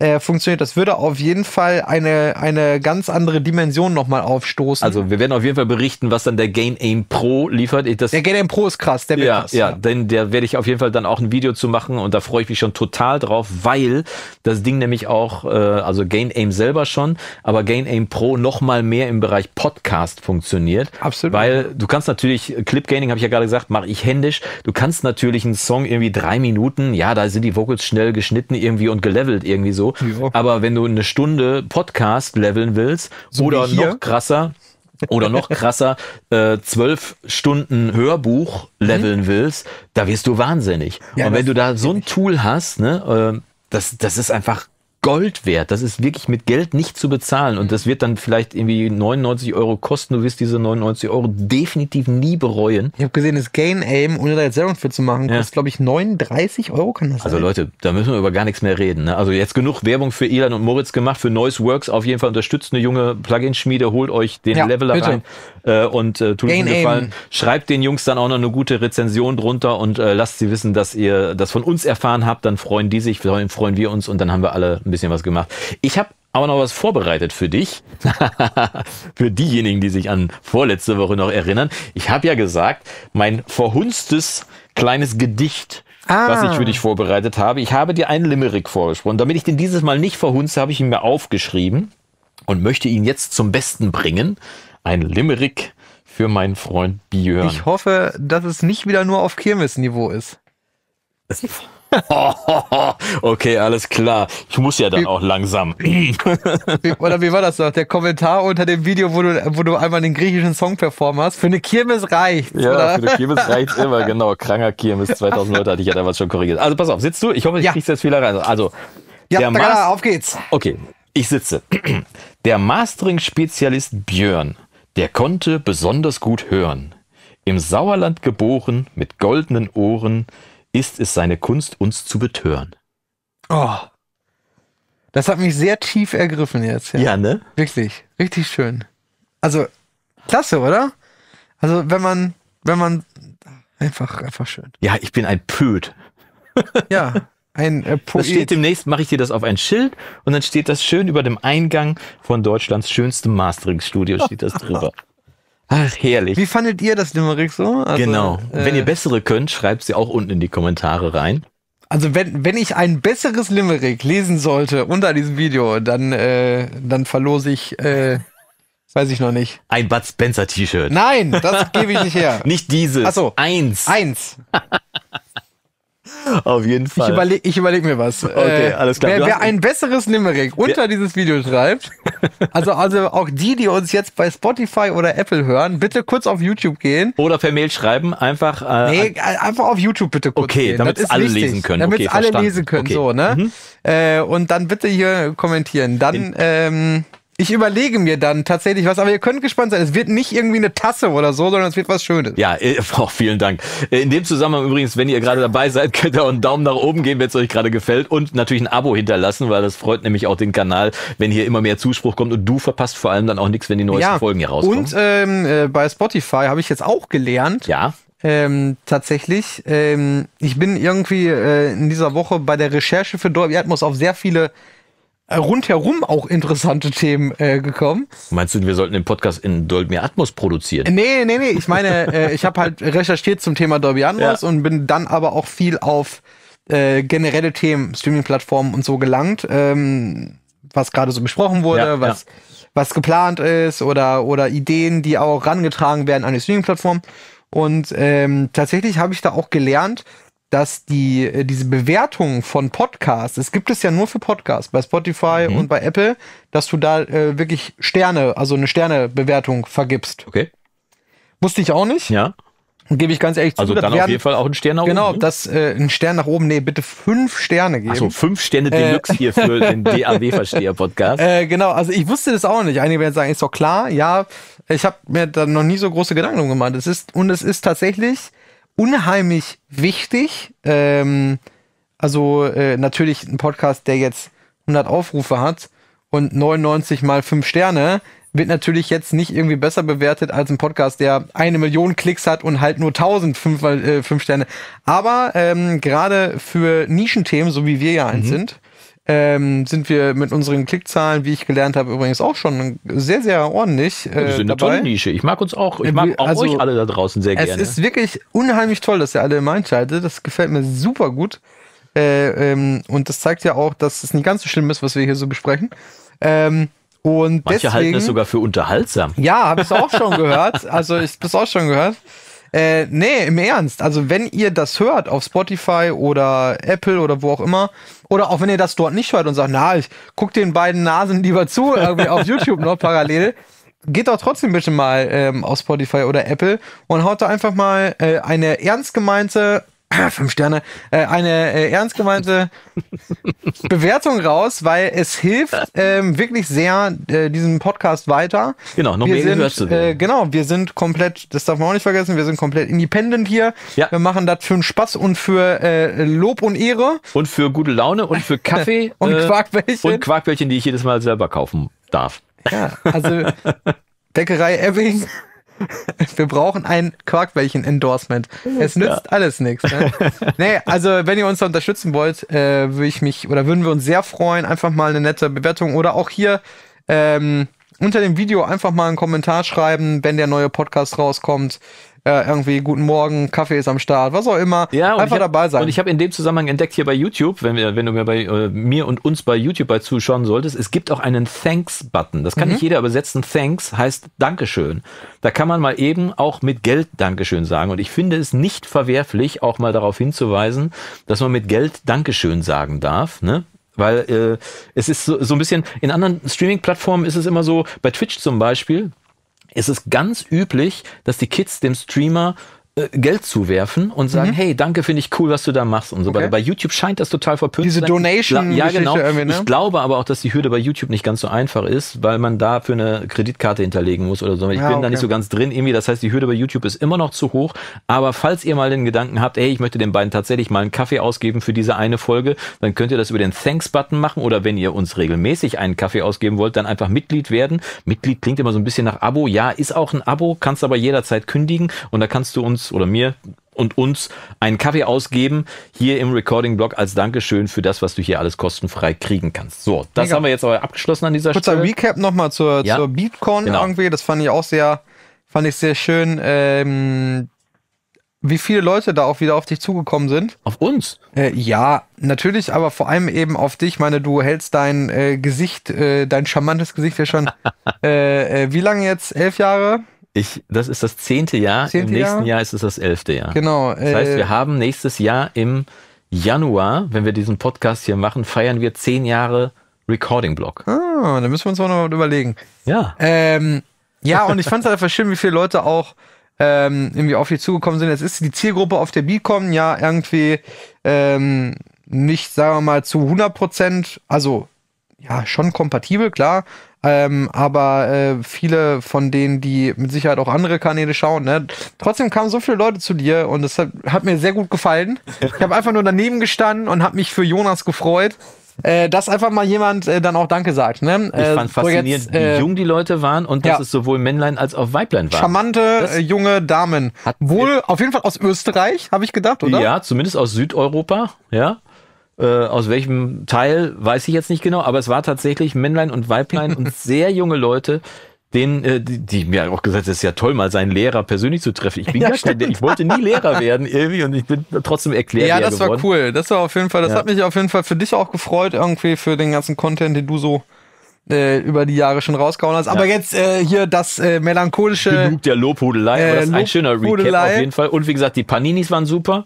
[SPEAKER 2] äh, funktioniert. Das würde auf jeden Fall eine, eine ganz andere Dimension nochmal aufstoßen. Also
[SPEAKER 1] wir werden auf jeden Fall berichten, was dann der Gain Aim Pro liefert. das der Gain Aim Pro ist krass, der wird ja, krass. Ja, ja. denn der werde ich auf jeden Fall dann auch ein Video zu machen und da freue ich mich schon total drauf, weil das Ding nämlich auch, äh, also Gain Aim selber schon, aber Gain Aim Pro nochmal mehr im Bereich Podcast funktioniert. Absolut. Weil du kannst natürlich, Clip Gaining habe ich ja gerade gesagt, mache ich händisch. Du kannst natürlich einen Song irgendwie drei Minuten, ja, da sind die Vocals schnell geschnitten irgendwie und gelevelt irgendwie so so. Aber wenn du eine Stunde Podcast leveln willst so oder noch krasser, oder noch krasser, äh, zwölf äh, Stunden Hörbuch leveln mhm. willst, da wirst du wahnsinnig. Ja, und wenn du da so ein Tool hast, ne, äh, das, das ist einfach Gold wert. Das ist wirklich mit Geld nicht zu bezahlen. Und mhm. das wird dann vielleicht irgendwie 99 Euro kosten. Du wirst diese 99 Euro
[SPEAKER 2] definitiv nie bereuen. Ich habe gesehen, das Gain Aim, ohne da jetzt Werbung für zu machen, ja. kostet, glaube ich, 39 Euro kann das
[SPEAKER 1] also sein. Leute, da müssen wir über gar nichts mehr reden. Ne? Also jetzt genug Werbung für Elan und Moritz gemacht, für Noise Works. Auf jeden Fall unterstützt eine junge Plugin-Schmiede, holt euch den ja, Leveler bitte. rein äh, und äh, tut Gain uns einen Gefallen. Aim. Schreibt den Jungs dann auch noch eine gute Rezension drunter und äh, lasst sie wissen, dass ihr das von uns erfahren habt. Dann freuen die sich, freuen wir uns und dann haben wir alle ein bisschen was gemacht. Ich habe aber noch was vorbereitet für dich. für diejenigen, die sich an vorletzte Woche noch erinnern. Ich habe ja gesagt, mein verhunstes kleines Gedicht, ah. was ich für dich vorbereitet habe. Ich habe dir einen Limerick vorgesprochen. Damit ich den dieses Mal nicht verhunze, habe ich ihn mir aufgeschrieben und möchte ihn jetzt zum Besten bringen. Ein Limerick für meinen Freund Björn. Ich
[SPEAKER 2] hoffe, dass es nicht wieder nur auf Kirmesniveau ist.
[SPEAKER 1] okay, alles klar. Ich muss ja dann wie, auch langsam.
[SPEAKER 2] oder wie war das noch? Der Kommentar unter dem Video, wo du, wo du einmal den griechischen Song performst. Für eine Kirmes reicht. Ja, oder? für eine Kirmes
[SPEAKER 1] reicht immer, genau. Kranker Kirmes 2000 Leute hatte ich ja damals schon korrigiert. Also pass auf, sitzt du? Ich hoffe, ich ja. kriegst jetzt Fehler rein. Also, ja, der Mas auf geht's. Okay, ich sitze. Der Mastering-Spezialist Björn, der konnte besonders gut hören. Im Sauerland geboren, mit goldenen Ohren, ist es seine Kunst, uns zu betören.
[SPEAKER 2] Oh. Das hat mich sehr tief ergriffen jetzt. Ja, ja ne? Wirklich, richtig schön. Also, klasse, oder? Also, wenn man, wenn man, einfach, einfach schön.
[SPEAKER 1] Ja, ich bin ein Pöd.
[SPEAKER 2] ja, ein äh, Poet. Das steht
[SPEAKER 1] demnächst, mache ich dir das auf ein Schild und dann steht das schön über dem Eingang von Deutschlands schönstem Mastering-Studio steht das drüber. Ach, herrlich. Wie fandet ihr das Limerick so? Also, genau. Äh, wenn ihr bessere könnt, schreibt sie auch unten in die Kommentare rein.
[SPEAKER 2] Also wenn, wenn ich ein besseres Limerick lesen sollte unter diesem Video, dann, äh, dann verlose ich, äh, weiß ich noch nicht. Ein Bud Spencer T-Shirt. Nein, das gebe ich nicht her. nicht dieses. Achso. Eins. Eins. Auf jeden Fall. Ich überlege ich überleg mir was. Okay, äh, alles klar. Wer, wer ein besseres Limerick unter dieses Video schreibt, also, also auch die, die uns jetzt bei Spotify oder Apple hören, bitte kurz auf YouTube gehen. Oder per Mail schreiben, einfach. Äh, nee, äh, einfach auf YouTube bitte kurz. Okay, damit es alle wichtig. lesen können. Damit okay, alle verstanden. lesen können, okay. so, ne? Mhm. Äh, und dann bitte hier kommentieren. Dann. In ähm, ich überlege mir dann tatsächlich was, aber ihr könnt gespannt sein. Es wird nicht irgendwie eine Tasse oder so, sondern es wird was Schönes. Ja, äh, auch vielen Dank. Äh, in dem Zusammenhang übrigens, wenn ihr gerade
[SPEAKER 1] dabei seid, könnt ihr einen Daumen nach oben geben, wenn es euch gerade gefällt und natürlich ein Abo hinterlassen, weil das freut nämlich auch den Kanal, wenn hier immer mehr Zuspruch kommt und du verpasst vor allem dann auch nichts, wenn die neuesten ja, Folgen hier rauskommen. Und
[SPEAKER 2] ähm, äh, bei Spotify habe ich jetzt auch gelernt. Ja. Ähm, tatsächlich. Ähm, ich bin irgendwie äh, in dieser Woche bei der Recherche für Dolby Atmos auf sehr viele äh, rundherum auch interessante Themen äh, gekommen.
[SPEAKER 1] Meinst du, wir sollten den Podcast in Dolby Atmos produzieren?
[SPEAKER 2] Nee, nee, nee. Ich meine, äh, ich habe halt recherchiert zum Thema Dolby Atmos ja. und bin dann aber auch viel auf äh, generelle Themen, Streaming-Plattformen und so gelangt, ähm, was gerade so besprochen wurde, ja, was, ja. was geplant ist oder, oder Ideen, die auch rangetragen werden an die Streaming-Plattform. Und ähm, tatsächlich habe ich da auch gelernt, dass die, äh, diese Bewertung von Podcasts, es gibt es ja nur für Podcasts bei Spotify mhm. und bei Apple, dass du da äh, wirklich Sterne, also eine Sternebewertung vergibst. Okay. Wusste ich auch nicht. Ja. Gebe ich ganz ehrlich zu. Also dann werden, auf jeden Fall auch einen Stern nach genau, oben. Genau, ne? das, äh, einen Stern nach oben, nee, bitte fünf Sterne geben. Achso, fünf Sterne äh. Deluxe hier für den DAW-Versteher-Podcast. Äh, genau, also ich wusste das auch nicht. Einige werden sagen, ist doch klar, ja, ich habe mir da noch nie so große Gedanken gemacht. Es ist, und es ist tatsächlich unheimlich wichtig. Ähm, also äh, natürlich ein Podcast, der jetzt 100 Aufrufe hat und 99 mal 5 Sterne, wird natürlich jetzt nicht irgendwie besser bewertet als ein Podcast, der eine Million Klicks hat und halt nur 1000 5, äh, 5 Sterne. Aber ähm, gerade für Nischenthemen, so wie wir ja eins mhm. sind, ähm, sind wir mit unseren Klickzahlen, wie ich gelernt habe, übrigens auch schon sehr, sehr ordentlich. Äh, wir sind eine tolle Nische. Ich mag uns auch. Ich äh, mag auch also, euch alle da
[SPEAKER 1] draußen sehr gerne. Es ist
[SPEAKER 2] wirklich unheimlich toll, dass ihr alle im einschaltet. Das gefällt mir super gut. Äh, ähm, und das zeigt ja auch, dass es nicht ganz so schlimm ist, was wir hier so besprechen. Ähm, und Manche deswegen, halten es sogar
[SPEAKER 1] für unterhaltsam. Ja, habe ich auch schon gehört.
[SPEAKER 2] Also ich habe es auch schon gehört. Äh, nee, im Ernst. Also wenn ihr das hört auf Spotify oder Apple oder wo auch immer, oder auch wenn ihr das dort nicht hört und sagt, na, ich guck den beiden Nasen lieber zu, irgendwie auf YouTube noch parallel, geht doch trotzdem ein bisschen mal ähm, auf Spotify oder Apple und haut da einfach mal äh, eine ernst gemeinte Ah, fünf Sterne, äh, eine äh, ernst gemeinte Bewertung raus, weil es hilft ähm, wirklich sehr äh, diesem Podcast weiter. Genau, noch wir mehr sind, gehört zu äh, Genau, wir sind komplett, das darf man auch nicht vergessen, wir sind komplett independent hier. Ja. Wir machen das für einen Spaß und für äh, Lob und Ehre.
[SPEAKER 1] Und für gute Laune und für
[SPEAKER 2] Kaffee. und äh, Quarkbällchen. Und Quarkbällchen,
[SPEAKER 1] die ich jedes Mal selber kaufen darf.
[SPEAKER 2] Ja, also Bäckerei Ebbing. Wir brauchen ein Quarkbällchen-Endorsement. Mhm. Es nützt ja. alles nichts. Ne? nee, also wenn ihr uns da unterstützen wollt, äh, würde ich mich oder würden wir uns sehr freuen. Einfach mal eine nette Bewertung oder auch hier ähm, unter dem Video einfach mal einen Kommentar schreiben, wenn der neue Podcast rauskommt äh, irgendwie guten Morgen, Kaffee ist am Start, was auch immer. Ja, Einfach hab, dabei sein. Und
[SPEAKER 1] ich habe in dem Zusammenhang entdeckt hier bei YouTube, wenn, wir, wenn du mir bei äh, mir und uns bei YouTube bei zuschauen solltest, es gibt auch einen Thanks-Button. Das kann mhm. nicht jeder übersetzen. Thanks heißt Dankeschön. Da kann man mal eben auch mit Geld Dankeschön sagen. Und ich finde es nicht verwerflich, auch mal darauf hinzuweisen, dass man mit Geld Dankeschön sagen darf. Ne? Weil äh, es ist so, so ein bisschen, in anderen Streaming-Plattformen ist es immer so, bei Twitch zum Beispiel, es ist ganz üblich, dass die Kids dem Streamer äh, Geld zuwerfen und sagen, mhm. hey, danke, finde ich cool, was du da machst und so weiter. Okay. Bei YouTube scheint das total verpönt Diese zu sein. Donation. Ja, genau. Ne? Ich glaube aber auch, dass die Hürde bei YouTube nicht ganz so einfach ist, weil man da für eine Kreditkarte hinterlegen muss oder so. Ich ja, ah, bin okay. da nicht so ganz drin irgendwie. Das heißt, die Hürde bei YouTube ist immer noch zu hoch. Aber falls ihr mal den Gedanken habt, hey, ich möchte den beiden tatsächlich mal einen Kaffee ausgeben für diese eine Folge, dann könnt ihr das über den Thanks-Button machen oder wenn ihr uns regelmäßig einen Kaffee ausgeben wollt, dann einfach Mitglied werden. Mitglied klingt immer so ein bisschen nach Abo. Ja, ist auch ein Abo, kannst aber jederzeit kündigen und da kannst du uns uns oder mir und uns einen Kaffee ausgeben, hier im Recording-Blog als Dankeschön für das, was du hier alles kostenfrei kriegen kannst. So, das Mega. haben
[SPEAKER 2] wir jetzt aber abgeschlossen an dieser Kurzer Stelle. Kurzer Recap nochmal zur, ja? zur BeatCon genau. irgendwie. Das fand ich auch sehr, fand ich sehr schön. Ähm, wie viele Leute da auch wieder auf dich zugekommen sind. Auf uns? Äh, ja, natürlich, aber vor allem eben auf dich. Ich meine, du hältst dein äh, Gesicht, äh, dein charmantes Gesicht ja schon, äh, äh, wie lange jetzt? Elf Jahre? Ich,
[SPEAKER 1] das ist das zehnte Jahr, zehnte im nächsten Jahr? Jahr ist es das elfte Jahr. Genau. das heißt, äh, wir haben nächstes Jahr im Januar, wenn wir diesen Podcast hier machen, feiern wir zehn Jahre Recording-Blog.
[SPEAKER 2] Ah, da müssen wir uns auch noch überlegen. Ja. Ähm, ja, und ich fand es halt einfach schön, wie viele Leute auch ähm, irgendwie auf dich zugekommen sind. Es ist die Zielgruppe auf der Bicom ja irgendwie ähm, nicht, sagen wir mal, zu 100 Prozent, also ja, schon kompatibel, klar. Ähm, aber äh, viele von denen, die mit Sicherheit auch andere Kanäle schauen, ne? trotzdem kamen so viele Leute zu dir und das hat, hat mir sehr gut gefallen. Ich habe einfach nur daneben gestanden und habe mich für Jonas gefreut. Äh, dass einfach mal jemand äh, dann auch Danke sagt. Ne? ich fand äh, so faszinierend, jetzt, wie äh, jung die
[SPEAKER 1] Leute waren
[SPEAKER 2] und dass ja. es sowohl
[SPEAKER 1] Männlein als auch Weiblein waren. Charmante
[SPEAKER 2] äh, junge Damen. Wohl auf jeden Fall aus Österreich, habe ich gedacht, oder? Ja,
[SPEAKER 1] zumindest aus Südeuropa, ja. Äh, aus welchem Teil, weiß ich jetzt nicht genau, aber es war tatsächlich Männlein und Weiblein und sehr junge Leute, den, äh, die, die mir auch gesagt, haben, es ist ja toll, mal seinen Lehrer persönlich zu treffen. Ich bin ja, gar ich wollte nie Lehrer werden irgendwie und ich bin trotzdem erklärt. Ja, das geworden. war
[SPEAKER 2] cool. Das war auf jeden Fall, das ja. hat mich auf jeden Fall für dich auch gefreut, irgendwie für den ganzen Content, den du so äh, über die Jahre schon rausgehauen hast. Ja. Aber jetzt äh, hier das äh, melancholische. Genug der
[SPEAKER 1] Lobhudelei, äh, aber das ist ein äh, schöner Recap auf jeden Fall. Und wie gesagt, die Paninis waren super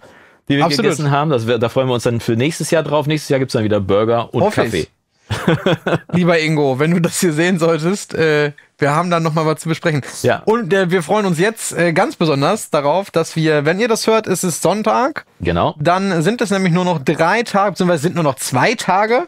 [SPEAKER 1] die wir Absolut. gegessen haben. Das, da freuen wir uns dann für nächstes Jahr drauf. Nächstes Jahr gibt es dann wieder Burger und Hoffe Kaffee. Lieber
[SPEAKER 2] Ingo, wenn du das hier sehen solltest, äh, wir haben dann nochmal was zu besprechen. Ja. Und äh, wir freuen uns jetzt äh, ganz besonders darauf, dass wir, wenn ihr das hört, ist es Sonntag. Genau. Dann sind es nämlich nur noch drei Tage, beziehungsweise sind nur noch zwei Tage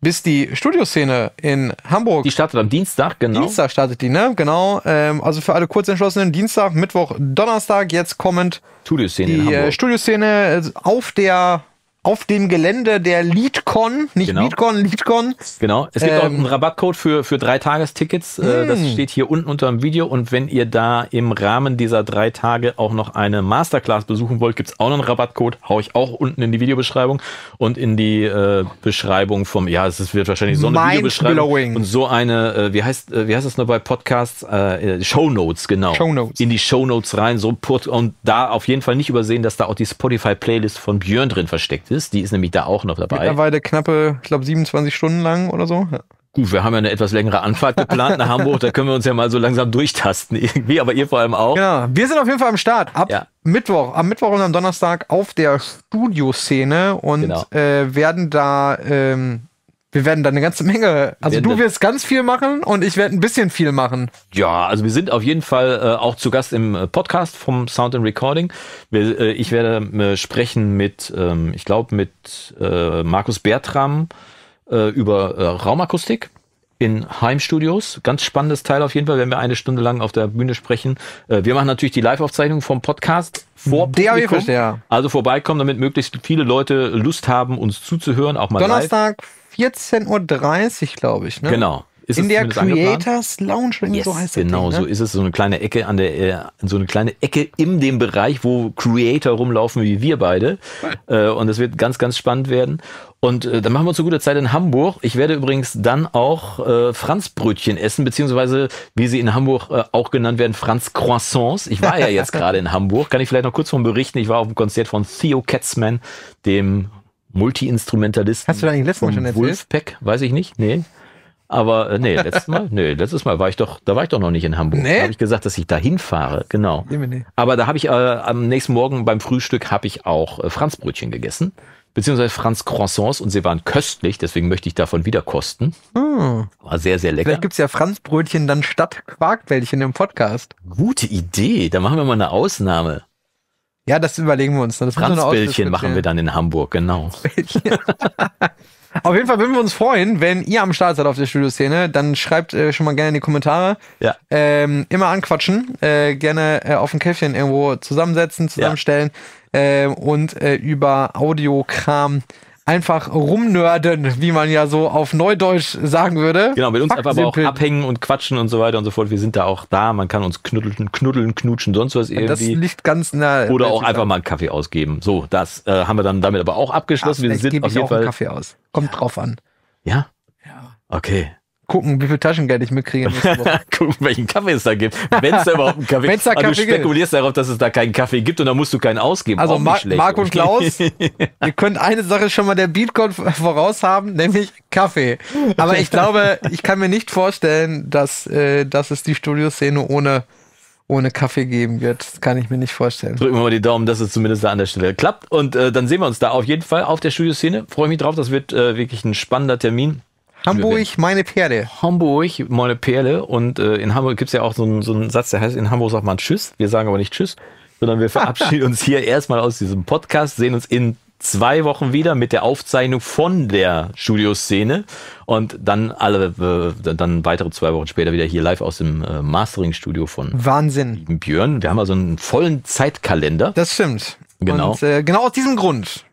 [SPEAKER 2] bis die Studioszene in Hamburg. Die startet am Dienstag, genau. Dienstag startet die, ne? Genau. Ähm, also für alle Kurzentschlossenen, Dienstag, Mittwoch, Donnerstag, jetzt kommend. Studioszene die, in äh, Hamburg. Studioszene äh, auf der auf dem Gelände der LeadCon, nicht genau. LeadCon, LeadCon. Genau. Es gibt ähm, auch einen
[SPEAKER 1] Rabattcode für, für drei Tagestickets. Mh. Äh, das hm. steht hier unten unter dem Video. Und wenn ihr da im Rahmen dieser drei Tage auch noch eine Masterclass besuchen wollt, gibt's auch noch einen Rabattcode. Hau ich auch unten in die Videobeschreibung und in die äh, Beschreibung vom, ja, es wird wahrscheinlich so eine Videobeschreibung. Und so eine, äh, wie heißt, äh, wie heißt das nur bei Podcasts? Äh, äh, Show Notes, genau. Show Notes. In die Show Notes rein. So, put, und da auf jeden Fall nicht übersehen, dass da auch die Spotify-Playlist von Björn drin versteckt ist. Die ist nämlich da auch noch dabei.
[SPEAKER 2] Mittlerweile knappe, ich glaube, 27 Stunden lang oder so. Ja. Gut,
[SPEAKER 1] wir haben ja eine etwas längere Anfahrt geplant nach Hamburg, da können wir uns ja mal so langsam durchtasten irgendwie, aber ihr vor allem auch.
[SPEAKER 2] Genau, wir sind auf jeden Fall am Start. Ab ja. Mittwoch, am Mittwoch und am Donnerstag auf der Studioszene und genau. äh, werden da ähm, wir werden dann eine ganze Menge. Also du wirst ganz viel machen und ich werde ein bisschen viel machen.
[SPEAKER 1] Ja, also wir sind auf jeden Fall äh, auch zu Gast im äh, Podcast vom Sound and Recording. Wir, äh, ich werde äh, sprechen mit, ähm, ich glaube, mit äh, Markus Bertram über Raumakustik in Heimstudios. Ganz spannendes Teil auf jeden Fall, wenn wir eine Stunde lang auf der Bühne sprechen. Wir machen natürlich die Live-Aufzeichnung vom Podcast vor Publikum. Also vorbeikommen, damit möglichst viele Leute Lust haben, uns zuzuhören, auch mal Donnerstag,
[SPEAKER 2] live. 14.30 Uhr, glaube ich. Ne? Genau. Ist in der Creators angeplant? Lounge, yes. so heißt es. Genau, Ding, ne? so ist
[SPEAKER 1] es. So eine kleine Ecke an der, äh, so eine kleine Ecke in dem Bereich, wo Creator rumlaufen, wie wir beide. Äh, und das wird ganz, ganz spannend werden. Und äh, dann machen wir zu guter Zeit in Hamburg. Ich werde übrigens dann auch äh, Franzbrötchen essen, beziehungsweise, wie sie in Hamburg äh, auch genannt werden, Franz Croissants. Ich war ja jetzt gerade in Hamburg. Kann ich vielleicht noch kurz von berichten? Ich war auf dem Konzert von Theo Katzmann, dem Multi-Instrumentalist. Hast du da nicht letztes Mal schon erzählt? Wolfpack, weiß ich nicht, nee. Aber äh, nee, letztes Mal, nee, letztes Mal war ich doch, da war ich doch noch nicht in Hamburg. Nee? Da habe ich gesagt, dass ich da hinfahre, genau. Nee, nee. Aber da habe ich äh, am nächsten Morgen beim Frühstück habe ich auch äh, Franzbrötchen gegessen, beziehungsweise Franz Croissants und sie waren köstlich, deswegen möchte ich davon wieder kosten. Hm. War sehr, sehr lecker. Vielleicht gibt's ja Franzbrötchen dann statt Quarkbällchen im Podcast. Gute Idee,
[SPEAKER 2] da machen wir mal eine Ausnahme. Ja, das überlegen wir uns. Das Franzbällchen machen wir dann in
[SPEAKER 1] Hamburg, genau.
[SPEAKER 2] auf jeden Fall würden wir uns freuen, wenn ihr am Start seid auf der Studioszene. Dann schreibt äh, schon mal gerne in die Kommentare. Ja. Ähm, immer anquatschen. Äh, gerne äh, auf dem Käffchen irgendwo zusammensetzen, zusammenstellen ja. Äh, und äh, über Audiokram einfach rumnörden, wie man ja so auf Neudeutsch sagen würde. Genau, mit uns einfach simpel.
[SPEAKER 1] aber auch abhängen und quatschen und so weiter und so fort. Wir sind da auch da, man kann uns knuddeln, knuddeln, knutschen, sonst was irgendwie. Das liegt
[SPEAKER 2] ganz nah. Oder auch einfach
[SPEAKER 1] mal einen Kaffee ausgeben. So, das äh, haben wir dann damit aber auch abgeschlossen. Ach, wir sind gebe auf jeden ich auch Fall einen Kaffee
[SPEAKER 2] aus. Kommt drauf an. Ja?
[SPEAKER 1] Ja. Okay
[SPEAKER 2] gucken, wie viel Taschengeld ich mitkriege.
[SPEAKER 1] gucken, welchen Kaffee es da gibt. Wenn es da überhaupt einen Kaffee gibt. Also du spekulierst gibt. darauf, dass es da keinen Kaffee gibt und da musst du keinen ausgeben. Also Mar Marc und Klaus,
[SPEAKER 2] ihr könnt eine Sache schon mal der BeatCon voraus haben, nämlich Kaffee. Aber ich glaube, ich kann mir nicht vorstellen, dass, äh, dass es die Studioszene ohne ohne Kaffee geben wird. kann ich mir nicht vorstellen.
[SPEAKER 1] Drücken wir mal die Daumen, dass es zumindest da an der Stelle klappt. Und äh, dann sehen wir uns da auf jeden Fall auf der Studioszene. Freue mich drauf. Das wird äh, wirklich ein spannender Termin.
[SPEAKER 2] Hamburg, meine
[SPEAKER 1] Perle. Hamburg, meine Perle. Und äh, in Hamburg gibt es ja auch so einen, so Satz, der heißt, in Hamburg sagt man Tschüss. Wir sagen aber nicht Tschüss, sondern wir verabschieden uns hier erstmal aus diesem Podcast, sehen uns in zwei Wochen wieder mit der Aufzeichnung von der Studioszene und dann alle äh, dann weitere zwei Wochen später wieder hier live aus dem äh, Mastering Studio von
[SPEAKER 2] Wahnsinn Björn. Wir haben also einen vollen Zeitkalender. Das stimmt. Genau. Und, äh, genau aus diesem Grund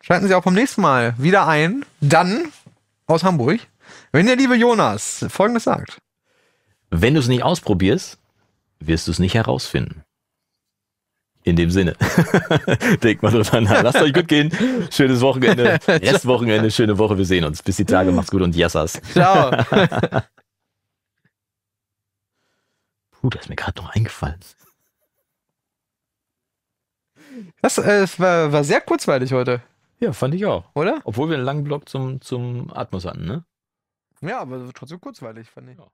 [SPEAKER 2] schalten Sie auch beim nächsten Mal wieder ein. Dann aus Hamburg, wenn der liebe Jonas Folgendes sagt.
[SPEAKER 1] Wenn du es nicht ausprobierst, wirst du es nicht herausfinden. In dem Sinne. Denkt mal drüber nach. Lasst euch gut gehen. Schönes Wochenende. Restwochenende, schöne Woche. Wir sehen uns. Bis die Tage. Macht's gut und Yassas. Ciao.
[SPEAKER 2] Puh, das ist mir gerade noch eingefallen. Das äh, war, war sehr kurzweilig heute.
[SPEAKER 1] Ja, fand ich auch. Oder? Obwohl wir einen langen Block zum, zum Atmos hatten, ne?
[SPEAKER 2] Ja, aber trotzdem kurzweilig, fand ich. Ja.